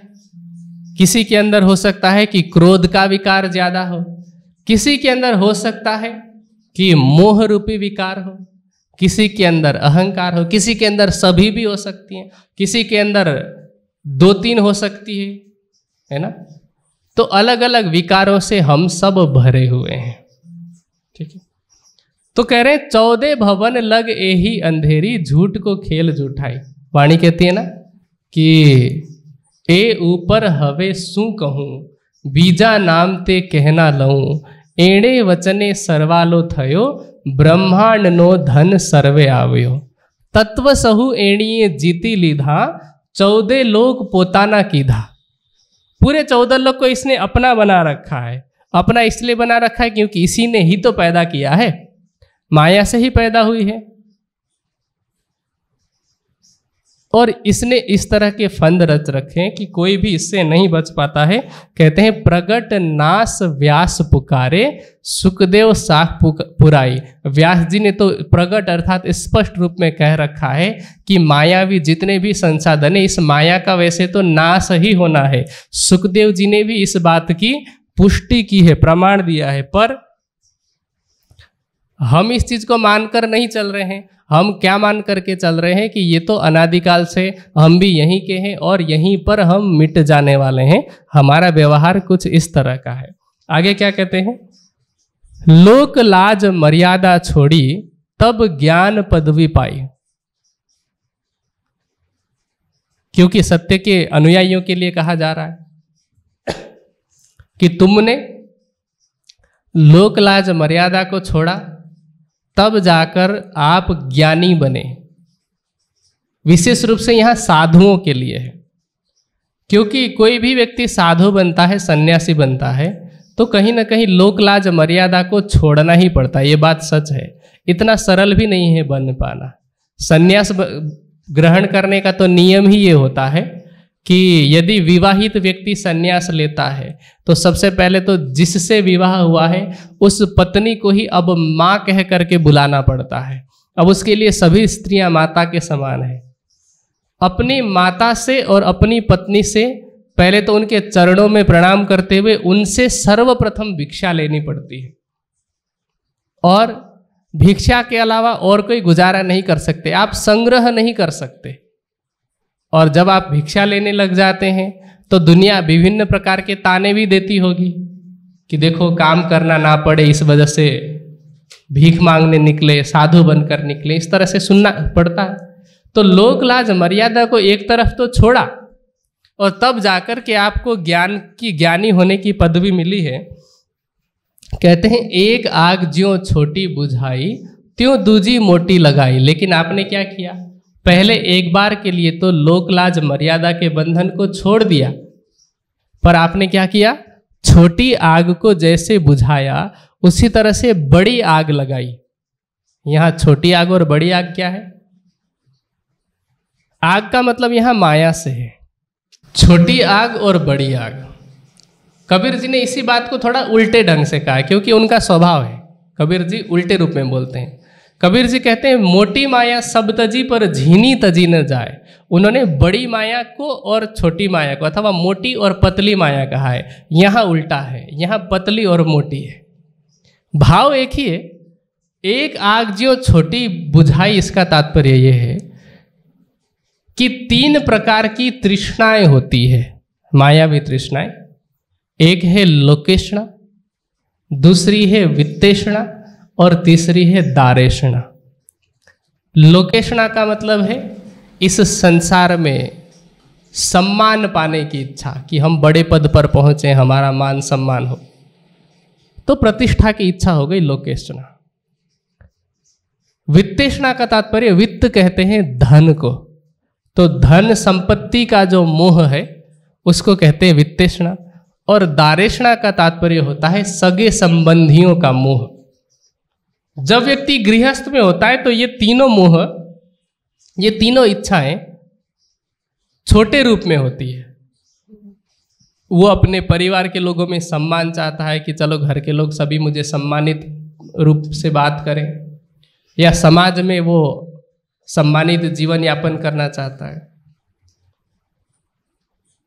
किसी के अंदर हो सकता है कि क्रोध का विकार ज्यादा हो किसी के अंदर हो सकता है कि मोह रूपी विकार हो किसी के अंदर अहंकार हो किसी के अंदर सभी भी हो सकती हैं किसी के अंदर दो तीन हो सकती है है ना तो अलग अलग विकारों से हम सब भरे हुए हैं ठीक है तो कह रहे चौदह भवन लग ए अंधेरी झूठ को खेल झूठाई वाणी कहती है ना कि ए ऊपर हवे शू कहूँ बीजा नाम ते कहना लऊँ एणे वचने सर्वालो थयो ब्रह्मांड नो धन सर्वे आव्यो तत्व सहु एणीए जीती लीधा चौदे लोग पोताना कीधा पूरे चौदह लोग को इसने अपना बना रखा है अपना इसलिए बना रखा है क्योंकि इसी ने ही तो पैदा किया है माया से ही पैदा हुई है और इसने इस तरह के फंद रच रखे हैं कि कोई भी इससे नहीं बच पाता है कहते हैं प्रगट नास व्यास पुकारे सुखदेव साख पुराई व्यास जी ने तो प्रगट अर्थात स्पष्ट रूप में कह रखा है कि मायावी जितने भी संसाधन है इस माया का वैसे तो नाश ही होना है सुखदेव जी ने भी इस बात की पुष्टि की है प्रमाण दिया है पर हम इस चीज को मानकर नहीं चल रहे हैं हम क्या मान करके चल रहे हैं कि ये तो अनादिकाल से हम भी यहीं के हैं और यहीं पर हम मिट जाने वाले हैं हमारा व्यवहार कुछ इस तरह का है आगे क्या कहते हैं लोक लाज मर्यादा छोड़ी तब ज्ञान पदवी पाई क्योंकि सत्य के अनुयायियों के लिए कहा जा रहा है कि तुमने लोकलाज मर्यादा को छोड़ा तब जाकर आप ज्ञानी बने विशेष रूप से यहाँ साधुओं के लिए है क्योंकि कोई भी व्यक्ति साधु बनता है सन्यासी बनता है तो कहीं ना कहीं लोकलाज मर्यादा को छोड़ना ही पड़ता है ये बात सच है इतना सरल भी नहीं है बन पाना सन्यास ग्रहण करने का तो नियम ही ये होता है कि यदि विवाहित व्यक्ति संन्यास लेता है तो सबसे पहले तो जिससे विवाह हुआ है उस पत्नी को ही अब माँ कह करके बुलाना पड़ता है अब उसके लिए सभी स्त्रियां माता के समान है अपनी माता से और अपनी पत्नी से पहले तो उनके चरणों में प्रणाम करते हुए उनसे सर्वप्रथम भिक्षा लेनी पड़ती है और भिक्षा के अलावा और कोई गुजारा नहीं कर सकते आप संग्रह नहीं कर सकते और जब आप भिक्षा लेने लग जाते हैं तो दुनिया विभिन्न प्रकार के ताने भी देती होगी कि देखो काम करना ना पड़े इस वजह से भीख मांगने निकले साधु बनकर निकले इस तरह से सुनना पड़ता है तो लोक लाज मर्यादा को एक तरफ तो छोड़ा और तब जाकर के आपको ज्ञान की ज्ञानी होने की पदवी मिली है कहते हैं एक आग ज्यो छोटी बुझाई त्यों दूजी मोटी लगाई लेकिन आपने क्या किया पहले एक बार के लिए तो लोकलाज मर्यादा के बंधन को छोड़ दिया पर आपने क्या किया छोटी आग को जैसे बुझाया उसी तरह से बड़ी आग लगाई यहां छोटी आग और बड़ी आग क्या है आग का मतलब यहां माया से है छोटी आग और बड़ी आग कबीर जी ने इसी बात को थोड़ा उल्टे ढंग से कहा क्योंकि उनका स्वभाव है कबीर जी उल्टे रूप में बोलते हैं कबीर जी कहते हैं मोटी माया सब तजी पर झीनी तजी न जाए उन्होंने बड़ी माया को और छोटी माया को अथवा मोटी और पतली माया कहा है यहाँ उल्टा है यहाँ पतली और मोटी है भाव एक ही है एक आग जो छोटी बुझाई इसका तात्पर्य यह है कि तीन प्रकार की तृष्णाएं होती है मायावी तृष्णाएं एक है लोकेष्णा दूसरी है वित्तेष्णा और तीसरी है दारेषणा लोकेशणा का मतलब है इस संसार में सम्मान पाने की इच्छा कि हम बड़े पद पर पहुंचे हमारा मान सम्मान हो तो प्रतिष्ठा की इच्छा हो गई लोकेशणा वित्तेषणा का तात्पर्य वित्त कहते हैं धन को तो धन संपत्ति का जो मोह है उसको कहते हैं वित्तेषणा और दारेषणा का तात्पर्य होता है सगे संबंधियों का मोह जब व्यक्ति गृहस्थ में होता है तो ये तीनों मोह ये तीनों इच्छाएं छोटे रूप में होती है वो अपने परिवार के लोगों में सम्मान चाहता है कि चलो घर के लोग सभी मुझे सम्मानित रूप से बात करें या समाज में वो सम्मानित जीवन यापन करना चाहता है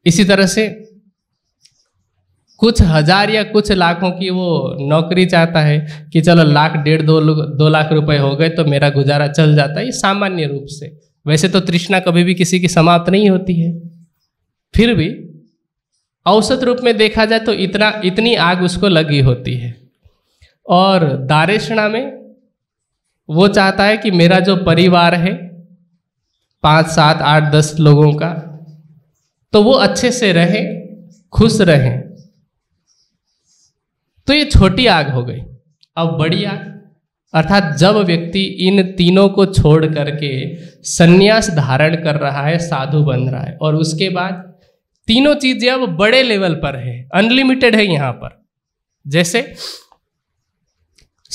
इसी तरह से कुछ हजार या कुछ लाखों की वो नौकरी चाहता है कि चलो लाख डेढ़ दो दो लाख रुपए हो गए तो मेरा गुजारा चल जाता है ये सामान्य रूप से वैसे तो तृष्णा कभी भी किसी की समाप्त नहीं होती है फिर भी औसत रूप में देखा जाए तो इतना इतनी आग उसको लगी होती है और दारेषणा में वो चाहता है कि मेरा जो परिवार है पाँच सात आठ दस लोगों का तो वो अच्छे से रहें खुश रहें तो ये छोटी आग हो गई अब बड़ी आग अर्थात जब व्यक्ति इन तीनों को छोड़ करके संन्यास धारण कर रहा है साधु बन रहा है और उसके बाद तीनों चीजें अब बड़े लेवल पर है अनलिमिटेड है यहां पर जैसे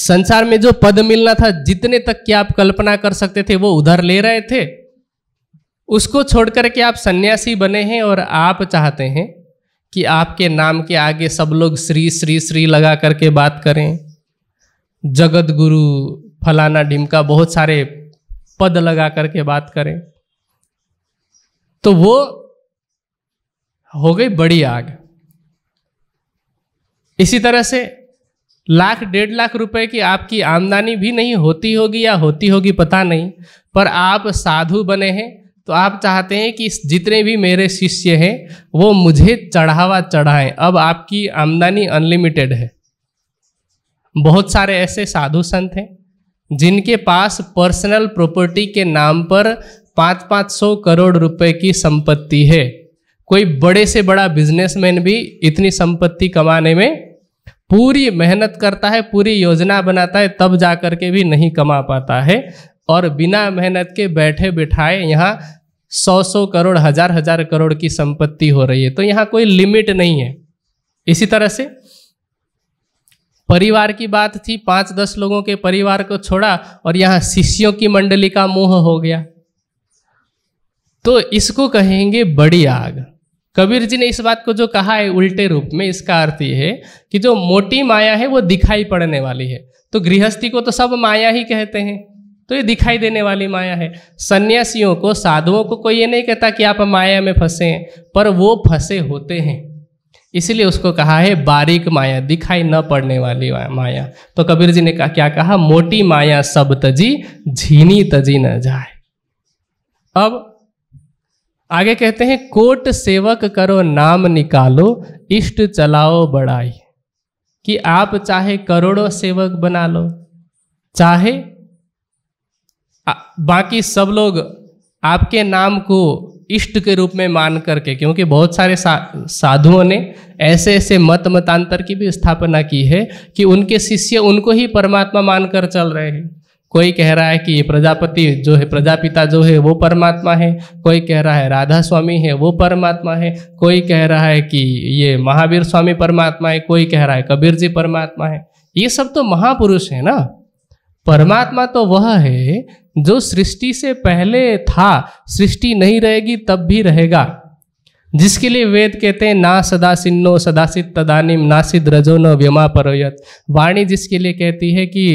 संसार में जो पद मिलना था जितने तक की आप कल्पना कर सकते थे वो उधर ले रहे थे उसको छोड़ करके आप सन्यासी बने हैं और आप चाहते हैं कि आपके नाम के आगे सब लोग श्री श्री श्री लगा करके बात करें जगत गुरु फलाना ढिमका बहुत सारे पद लगा करके बात करें तो वो हो गई बड़ी आग इसी तरह से लाख डेढ़ लाख रुपए की आपकी आमदनी भी नहीं होती होगी या होती होगी पता नहीं पर आप साधु बने हैं तो आप चाहते हैं कि जितने भी मेरे शिष्य हैं वो मुझे चढ़ावा चढ़ाएं अब आपकी आमदनी अनलिमिटेड है बहुत सारे ऐसे साधु संत हैं जिनके पास पर्सनल प्रॉपर्टी के नाम पर पाँच पाँच सौ करोड़ रुपए की संपत्ति है कोई बड़े से बड़ा बिजनेसमैन भी इतनी संपत्ति कमाने में पूरी मेहनत करता है पूरी योजना बनाता है तब जा कर के भी नहीं कमा पाता है और बिना मेहनत के बैठे बिठाए यहाँ सौ सौ करोड़ हजार हजार करोड़ की संपत्ति हो रही है तो यहाँ कोई लिमिट नहीं है इसी तरह से परिवार की बात थी पांच दस लोगों के परिवार को छोड़ा और यहाँ शिष्यों की मंडली का मोह हो गया तो इसको कहेंगे बड़ी आग कबीर जी ने इस बात को जो कहा है उल्टे रूप में इसका अर्थ यह है कि जो मोटी माया है वो दिखाई पड़ने वाली है तो गृहस्थी को तो सब माया ही कहते हैं तो ये दिखाई देने वाली माया है सन्यासियों को साधुओं को कोई ये नहीं कहता कि आप माया में फंसे हैं पर वो फंसे होते हैं इसीलिए उसको कहा है बारीक माया दिखाई न पड़ने वाली माया तो कबीर जी ने कहा क्या कहा मोटी माया सब तजी झीनी तजी न जाए अब आगे कहते हैं कोट सेवक करो नाम निकालो इष्ट चलाओ बड़ाई कि आप चाहे करोड़ों सेवक बना लो चाहे आ, बाकी सब लोग आपके नाम को इष्ट के रूप में मान करके क्योंकि बहुत सारे सा, साधुओं ने ऐसे ऐसे मत मतांतर की भी स्थापना की है कि उनके शिष्य उनको ही परमात्मा मानकर चल रहे हैं कोई कह रहा है कि ये प्रजापति जो है प्रजापिता जो है वो परमात्मा है कोई कह रहा है राधा स्वामी है वो परमात्मा है कोई कह रहा है कि ये महावीर स्वामी परमात्मा है कोई कह रहा है कबीर जी परमात्मा है ये सब तो महापुरुष है ना परमात्मा तो वह है जो सृष्टि से पहले था सृष्टि नहीं रहेगी तब भी रहेगा जिसके लिए वेद कहते हैं ना सदा सिन्नो सदासित तदानिम नासिद रजो न व्यमा परोयत वाणी जिसके लिए कहती है कि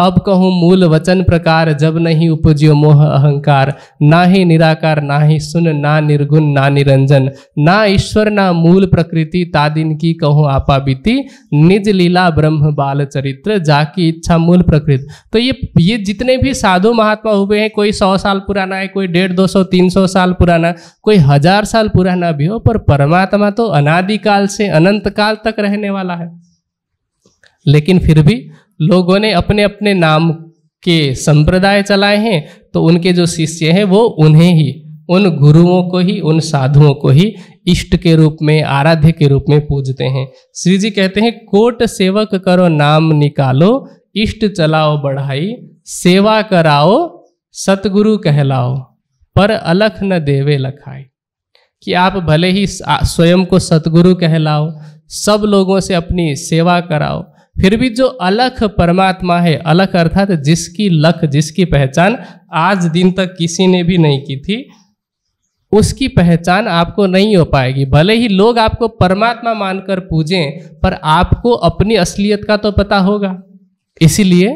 अब कहूँ मूल वचन प्रकार जब नहीं उपजियो मोह अहंकार ना ही निराकार ना ही सुन ना निर्गुण ना निरंजन ना ईश्वर ना मूल प्रकृति तादिन की कहूँ आपा बीती निज लीला ब्रह्म बाल चरित्र जाकी इच्छा मूल प्रकृति तो ये ये जितने भी साधु महात्मा हुए हैं कोई सौ साल पुराना है कोई डेढ़ दो सौ तीन सौ साल पुराना कोई हजार साल पुराना भी हो पर परमात्मा तो अनादिकाल से अनंत काल तक रहने वाला है लेकिन फिर भी लोगों ने अपने अपने नाम के संप्रदाय चलाए हैं तो उनके जो शिष्य हैं वो उन्हें ही उन गुरुओं को ही उन साधुओं को ही इष्ट के रूप में आराध्य के रूप में पूजते हैं श्री जी कहते हैं कोट सेवक करो नाम निकालो इष्ट चलाओ बढ़ाई सेवा कराओ सतगुरु कहलाओ पर अलख न देवे लखाई कि आप भले ही स्वयं को सतगुरु कहलाओ सब लोगों से अपनी सेवा कराओ फिर भी जो अलख परमात्मा है अलख अर्थात जिसकी लख जिसकी पहचान आज दिन तक किसी ने भी नहीं की थी उसकी पहचान आपको नहीं हो पाएगी भले ही लोग आपको परमात्मा मानकर पूजें पर आपको अपनी असलियत का तो पता होगा इसीलिए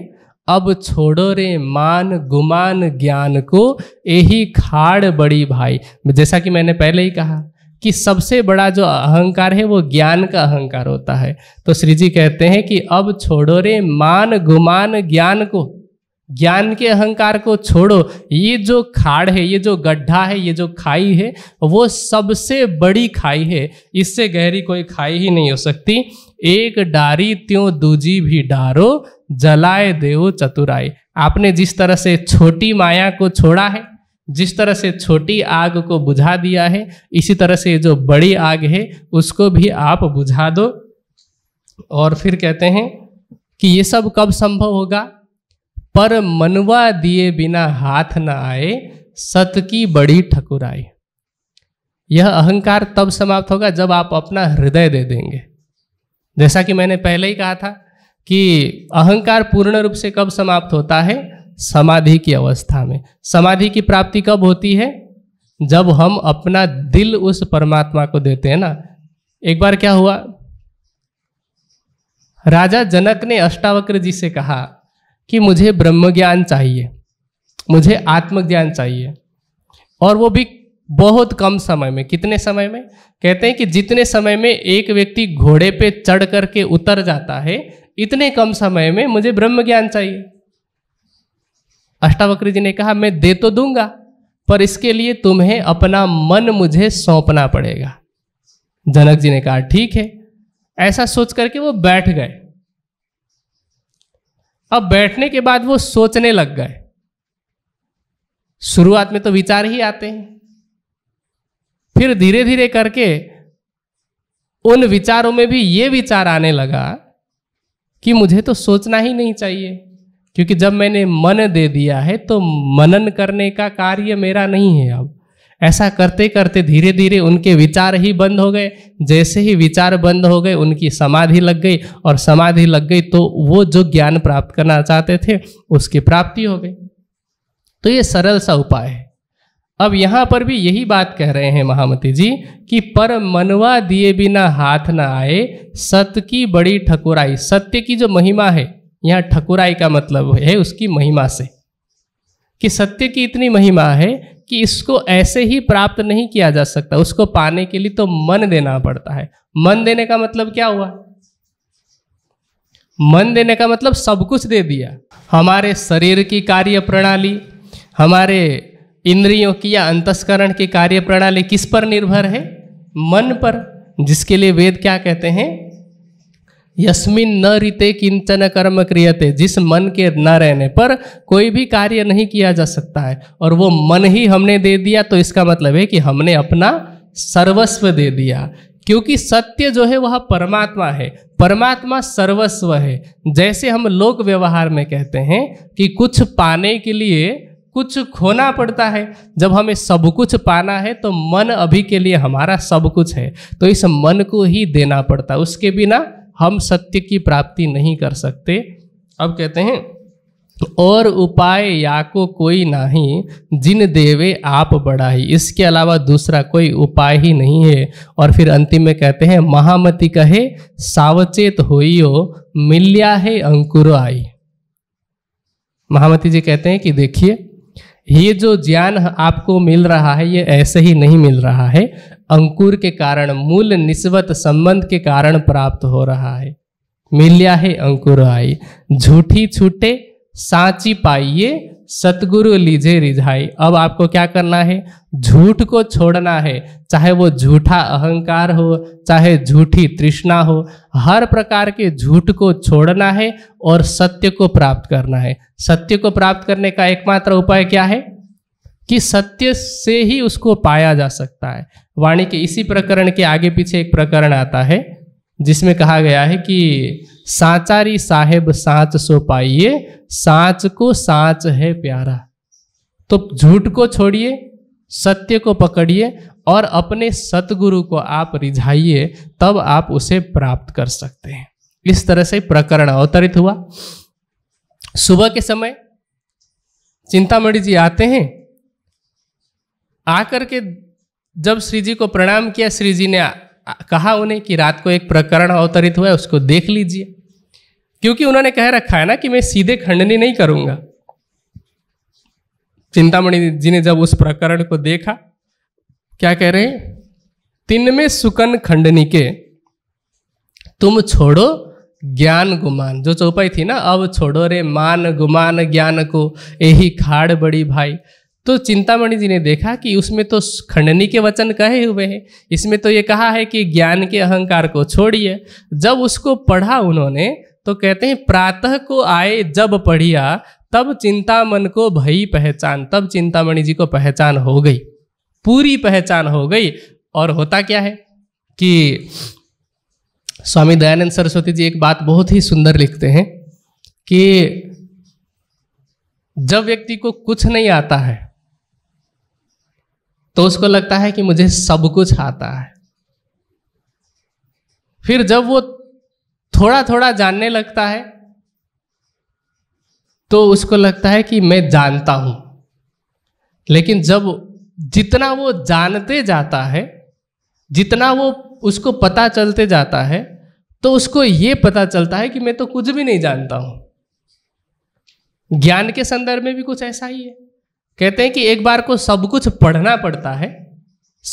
अब छोड़ो रे मान गुमान ज्ञान को यही खाड़ बड़ी भाई जैसा कि मैंने पहले ही कहा कि सबसे बड़ा जो अहंकार है वो ज्ञान का अहंकार होता है तो श्री जी कहते हैं कि अब छोड़ो रे मान गुमान ज्ञान को ज्ञान के अहंकार को छोड़ो ये जो खाड़ है ये जो गड्ढा है ये जो खाई है वो सबसे बड़ी खाई है इससे गहरी कोई खाई ही नहीं हो सकती एक डारी त्यों दूजी भी डारो जलाए देव चतुराई आपने जिस तरह से छोटी माया को छोड़ा है जिस तरह से छोटी आग को बुझा दिया है इसी तरह से जो बड़ी आग है उसको भी आप बुझा दो और फिर कहते हैं कि ये सब कब संभव होगा पर मनवा दिए बिना हाथ न आए सत की बड़ी ठकुराई यह अहंकार तब समाप्त होगा जब आप अपना हृदय दे देंगे जैसा कि मैंने पहले ही कहा था कि अहंकार पूर्ण रूप से कब समाप्त होता है समाधि की अवस्था में समाधि की प्राप्ति कब होती है जब हम अपना दिल उस परमात्मा को देते हैं ना एक बार क्या हुआ राजा जनक ने अष्टावक्र जी से कहा कि मुझे ब्रह्म ज्ञान चाहिए मुझे आत्मज्ञान चाहिए और वो भी बहुत कम समय में कितने समय में कहते हैं कि जितने समय में एक व्यक्ति घोड़े पे चढ़ करके उतर जाता है इतने कम समय में मुझे ब्रह्म ज्ञान चाहिए अष्टावक्र जी ने कहा मैं दे तो दूंगा पर इसके लिए तुम्हें अपना मन मुझे सौंपना पड़ेगा जनक जी ने कहा ठीक है ऐसा सोच करके वो बैठ गए अब बैठने के बाद वो सोचने लग गए शुरुआत में तो विचार ही आते हैं फिर धीरे धीरे करके उन विचारों में भी ये विचार आने लगा कि मुझे तो सोचना ही नहीं चाहिए क्योंकि जब मैंने मन दे दिया है तो मनन करने का कार्य मेरा नहीं है अब ऐसा करते करते धीरे धीरे उनके विचार ही बंद हो गए जैसे ही विचार बंद हो गए उनकी समाधि लग गई और समाधि लग गई तो वो जो ज्ञान प्राप्त करना चाहते थे उसकी प्राप्ति हो गई तो ये सरल सा उपाय है अब यहाँ पर भी यही बात कह रहे हैं महामती जी कि पर मनवा दिए बिना हाथ ना आए सत्य की बड़ी ठकुराई सत्य की जो महिमा है यहाँ ठकुराई का मतलब है उसकी महिमा से कि सत्य की इतनी महिमा है कि इसको ऐसे ही प्राप्त नहीं किया जा सकता उसको पाने के लिए तो मन देना पड़ता है मन देने का मतलब क्या हुआ मन देने का मतलब सब कुछ दे दिया हमारे शरीर की कार्य प्रणाली हमारे इंद्रियों की या अंतस्करण की कार्य प्रणाली किस पर निर्भर है मन पर जिसके लिए वेद क्या कहते हैं यस्मिन न रीते किंचन कर्म क्रियते जिस मन के न रहने पर कोई भी कार्य नहीं किया जा सकता है और वो मन ही हमने दे दिया तो इसका मतलब है कि हमने अपना सर्वस्व दे दिया क्योंकि सत्य जो है वह परमात्मा है परमात्मा सर्वस्व है जैसे हम लोक व्यवहार में कहते हैं कि कुछ पाने के लिए कुछ खोना पड़ता है जब हमें सब कुछ पाना है तो मन अभी के लिए हमारा सब कुछ है तो इस मन को ही देना पड़ता है उसके बिना हम सत्य की प्राप्ति नहीं कर सकते अब कहते हैं और उपाय या को कोई नाही जिन देवे आप बढ़ाई इसके अलावा दूसरा कोई उपाय ही नहीं है और फिर अंतिम में कहते हैं महामति कहे सावचेत होइयो मिल्या है अंकुर आई महामती जी कहते हैं कि देखिए ये जो ज्ञान आपको मिल रहा है ये ऐसे ही नहीं मिल रहा है अंकुर के कारण मूल निस्बत संबंध के कारण प्राप्त हो रहा है मिल्या है अंकुर आई झूठी छूटे सांची पाइये सतगुरु लीजे रिझाई अब आपको क्या करना है झूठ को छोड़ना है चाहे वो झूठा अहंकार हो चाहे झूठी तृष्णा हो हर प्रकार के झूठ को छोड़ना है और सत्य को प्राप्त करना है सत्य को प्राप्त करने का एकमात्र उपाय क्या है कि सत्य से ही उसको पाया जा सकता है वाणी के इसी प्रकरण के आगे पीछे एक प्रकरण आता है जिसमें कहा गया है कि साचारी साहेब सांच सो पाइए सांच को सांच है प्यारा तो झूठ को छोड़िए सत्य को पकड़िए और अपने सतगुरु को आप रिझाइए तब आप उसे प्राप्त कर सकते हैं इस तरह से प्रकरण अवतरित हुआ सुबह के समय चिंतामणि जी आते हैं आकर के जब श्री जी को प्रणाम किया श्री जी ने कहा उन्हें कि रात को एक प्रकरण अवतरित हुआ है उसको देख लीजिए क्योंकि उन्होंने कह रखा है ना कि मैं सीधे खंडनी नहीं करूंगा चिंतामणि जी ने जब उस प्रकरण को देखा क्या कह रहे तीन में सुकन खंडनी के तुम छोड़ो ज्ञान गुमान जो चौपाई थी ना अब छोड़ो रे मान गुमान ज्ञान को यही खाड़ बड़ी भाई तो चिंतामणि जी ने देखा कि उसमें तो खंडनी के वचन कहे हुए हैं इसमें तो ये कहा है कि ज्ञान के अहंकार को छोड़िए जब उसको पढ़ा उन्होंने तो कहते हैं प्रातः को आए जब पढ़िया तब चिंता मन को भई पहचान तब चिंतामणि जी को पहचान हो गई पूरी पहचान हो गई और होता क्या है कि स्वामी दयानंद सरस्वती जी एक बात बहुत ही सुंदर लिखते हैं कि जब व्यक्ति को कुछ नहीं आता है तो उसको लगता है कि मुझे सब कुछ आता है फिर जब वो थोड़ा थोड़ा जानने लगता है तो उसको लगता है कि मैं जानता हूं लेकिन जब जितना वो जानते जाता है जितना वो उसको पता चलते जाता है तो उसको ये पता चलता है कि मैं तो कुछ भी नहीं जानता हूं ज्ञान के संदर्भ में भी कुछ ऐसा ही है कहते हैं कि एक बार को सब कुछ पढ़ना पड़ता है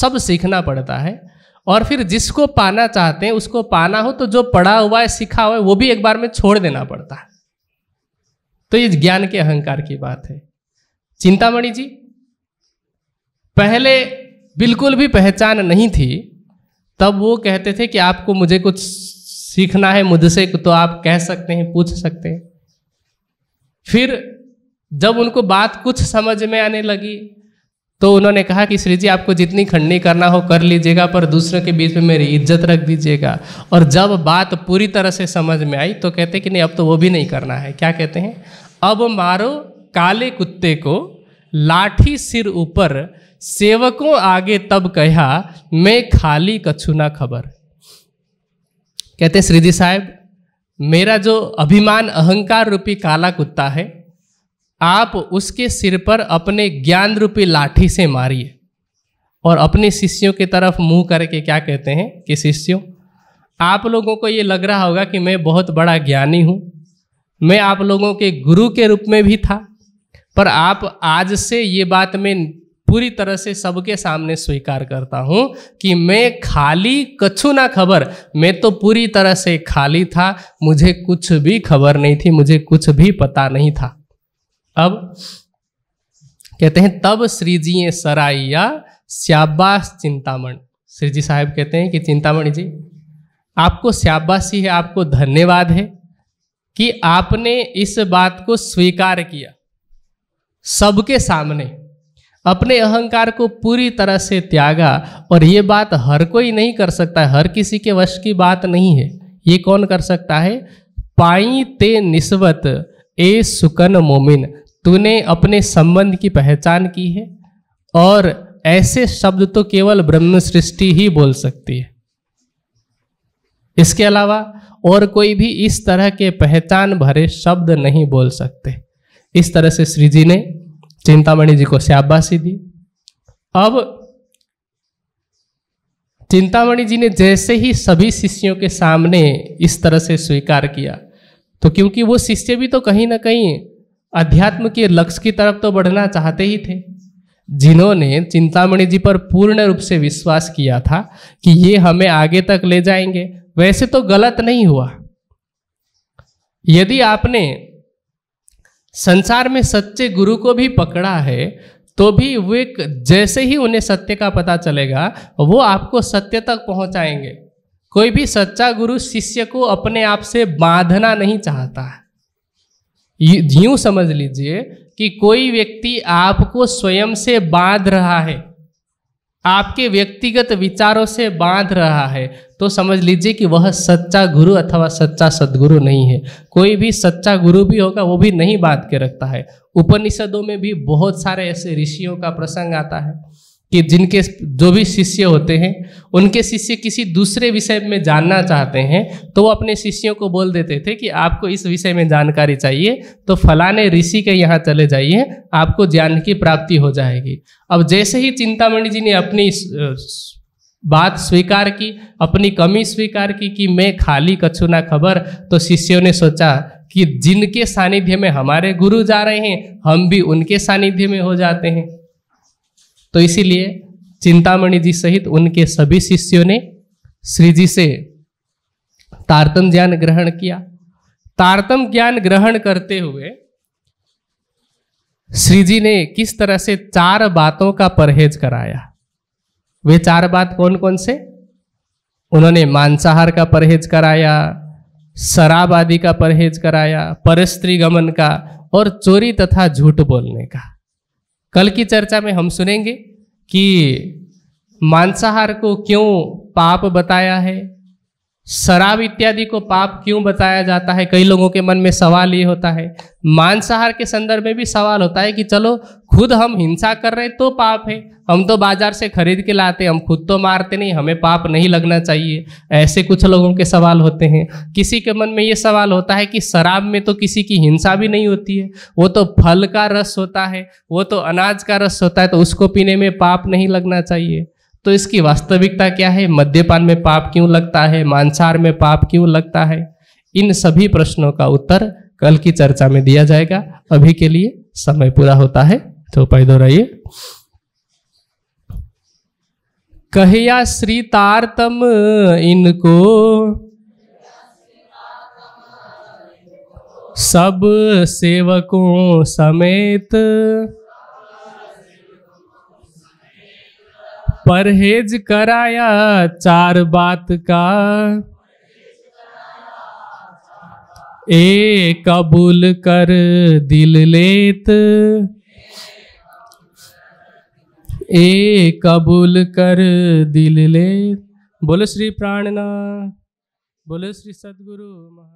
सब सीखना पड़ता है और फिर जिसको पाना चाहते हैं उसको पाना हो तो जो पढ़ा हुआ है सीखा हुआ है वो भी एक बार में छोड़ देना पड़ता है तो ये ज्ञान के अहंकार की बात है चिंतामणि जी पहले बिल्कुल भी पहचान नहीं थी तब वो कहते थे कि आपको मुझे कुछ सीखना है मुझसे तो आप कह सकते हैं पूछ सकते हैं फिर जब उनको बात कुछ समझ में आने लगी तो उन्होंने कहा कि श्री जी आपको जितनी खंडनी करना हो कर लीजिएगा पर दूसरों के बीच में मेरी इज्जत रख दीजिएगा और जब बात पूरी तरह से समझ में आई तो कहते कि नहीं अब तो वो भी नहीं करना है क्या कहते हैं अब मारो काले कुत्ते को लाठी सिर ऊपर सेवकों आगे तब कहा मैं खाली कछुना खबर कहते श्री जी साहब मेरा जो अभिमान अहंकार रूपी काला कुत्ता है आप उसके सिर पर अपने ज्ञान रूपी लाठी से मारिए और अपने शिष्यों की तरफ मुंह करके क्या कहते हैं कि शिष्यों आप लोगों को ये लग रहा होगा कि मैं बहुत बड़ा ज्ञानी हूँ मैं आप लोगों के गुरु के रूप में भी था पर आप आज से ये बात मैं पूरी तरह से सबके सामने स्वीकार करता हूँ कि मैं खाली कछु ना खबर मैं तो पूरी तरह से खाली था मुझे कुछ भी खबर नहीं थी मुझे कुछ भी पता नहीं था अब कहते हैं तब श्री जी सराइया श्याबास चिंतामण श्री जी साहब कहते हैं कि चिंतामणि जी आपको श्याबासी है आपको धन्यवाद है कि आपने इस बात को स्वीकार किया सबके सामने अपने अहंकार को पूरी तरह से त्यागा और ये बात हर कोई नहीं कर सकता है हर किसी के वश की बात नहीं है ये कौन कर सकता है पाई ते निस्वत ए सुकन मोमिन तूने अपने संबंध की पहचान की है और ऐसे शब्द तो केवल ब्रह्म सृष्टि ही बोल सकती है इसके अलावा और कोई भी इस तरह के पहचान भरे शब्द नहीं बोल सकते इस तरह से श्री जी ने चिंतामणि जी को श्याबासी दी अब चिंतामणि जी ने जैसे ही सभी शिष्यों के सामने इस तरह से स्वीकार किया तो क्योंकि वो शिष्य भी तो कहीं ना कहीं अध्यात्म के लक्ष्य की तरफ तो बढ़ना चाहते ही थे जिन्होंने चिंतामणि जी पर पूर्ण रूप से विश्वास किया था कि ये हमें आगे तक ले जाएंगे वैसे तो गलत नहीं हुआ यदि आपने संसार में सच्चे गुरु को भी पकड़ा है तो भी वे जैसे ही उन्हें सत्य का पता चलेगा वो आपको सत्य तक पहुंचाएंगे कोई भी सच्चा गुरु शिष्य को अपने आप से बांधना नहीं चाहता है यूं समझ लीजिए कि कोई व्यक्ति आपको स्वयं से बांध रहा है आपके व्यक्तिगत विचारों से बांध रहा है तो समझ लीजिए कि वह सच्चा गुरु अथवा सच्चा सदगुरु नहीं है कोई भी सच्चा गुरु भी होगा वो भी नहीं बांध के रखता है उपनिषदों में भी बहुत सारे ऐसे ऋषियों का प्रसंग आता है कि जिनके जो भी शिष्य होते हैं उनके शिष्य किसी दूसरे विषय में जानना चाहते हैं तो वो अपने शिष्यों को बोल देते थे कि आपको इस विषय में जानकारी चाहिए तो फलाने ऋषि के यहाँ चले जाइए आपको ज्ञान की प्राप्ति हो जाएगी अब जैसे ही चिंतामणि जी ने अपनी बात स्वीकार की अपनी कमी स्वीकार की कि मैं खाली कछु ना खबर तो शिष्यों ने सोचा कि जिनके सानिध्य में हमारे गुरु जा रहे हैं हम भी उनके सानिध्य में हो जाते हैं तो इसीलिए चिंतामणि जी सहित उनके सभी शिष्यों ने श्री जी से तारतम ज्ञान ग्रहण किया तारतम ज्ञान ग्रहण करते हुए श्री जी ने किस तरह से चार बातों का परहेज कराया वे चार बात कौन कौन से उन्होंने मांसाहार का परहेज कराया शराब आदि का परहेज कराया परस्त्री गमन का और चोरी तथा झूठ बोलने का कल की चर्चा में हम सुनेंगे कि मांसाहार को क्यों पाप बताया है शराब इत्यादि को पाप क्यों बताया जाता है कई लोगों के मन में सवाल ये होता है मांसाहार के संदर्भ में भी सवाल होता है कि चलो खुद हम हिंसा कर रहे तो पाप है हम तो बाजार से खरीद के लाते हम खुद तो मारते नहीं हमें पाप नहीं लगना चाहिए ऐसे कुछ लोगों के सवाल होते हैं किसी के मन में ये सवाल होता है कि शराब में तो किसी की हिंसा भी नहीं होती है वो तो फल का रस होता है वो तो अनाज का रस होता है तो उसको पीने में पाप नहीं लगना चाहिए तो इसकी वास्तविकता क्या है मद्यपान में पाप क्यों लगता है मांसाहार में पाप क्यों लगता है इन सभी प्रश्नों का उत्तर कल की चर्चा में दिया जाएगा अभी के लिए समय पूरा होता है चौपाई तो दोहराइए कहिया श्री तारतम इनको सब सेवकों समेत परहेज कराया चार बात का ए कबूल कर दिल लेत ए कबूल कर दिल ले बोलो श्री प्राणना बोलो श्री सदगुरु महा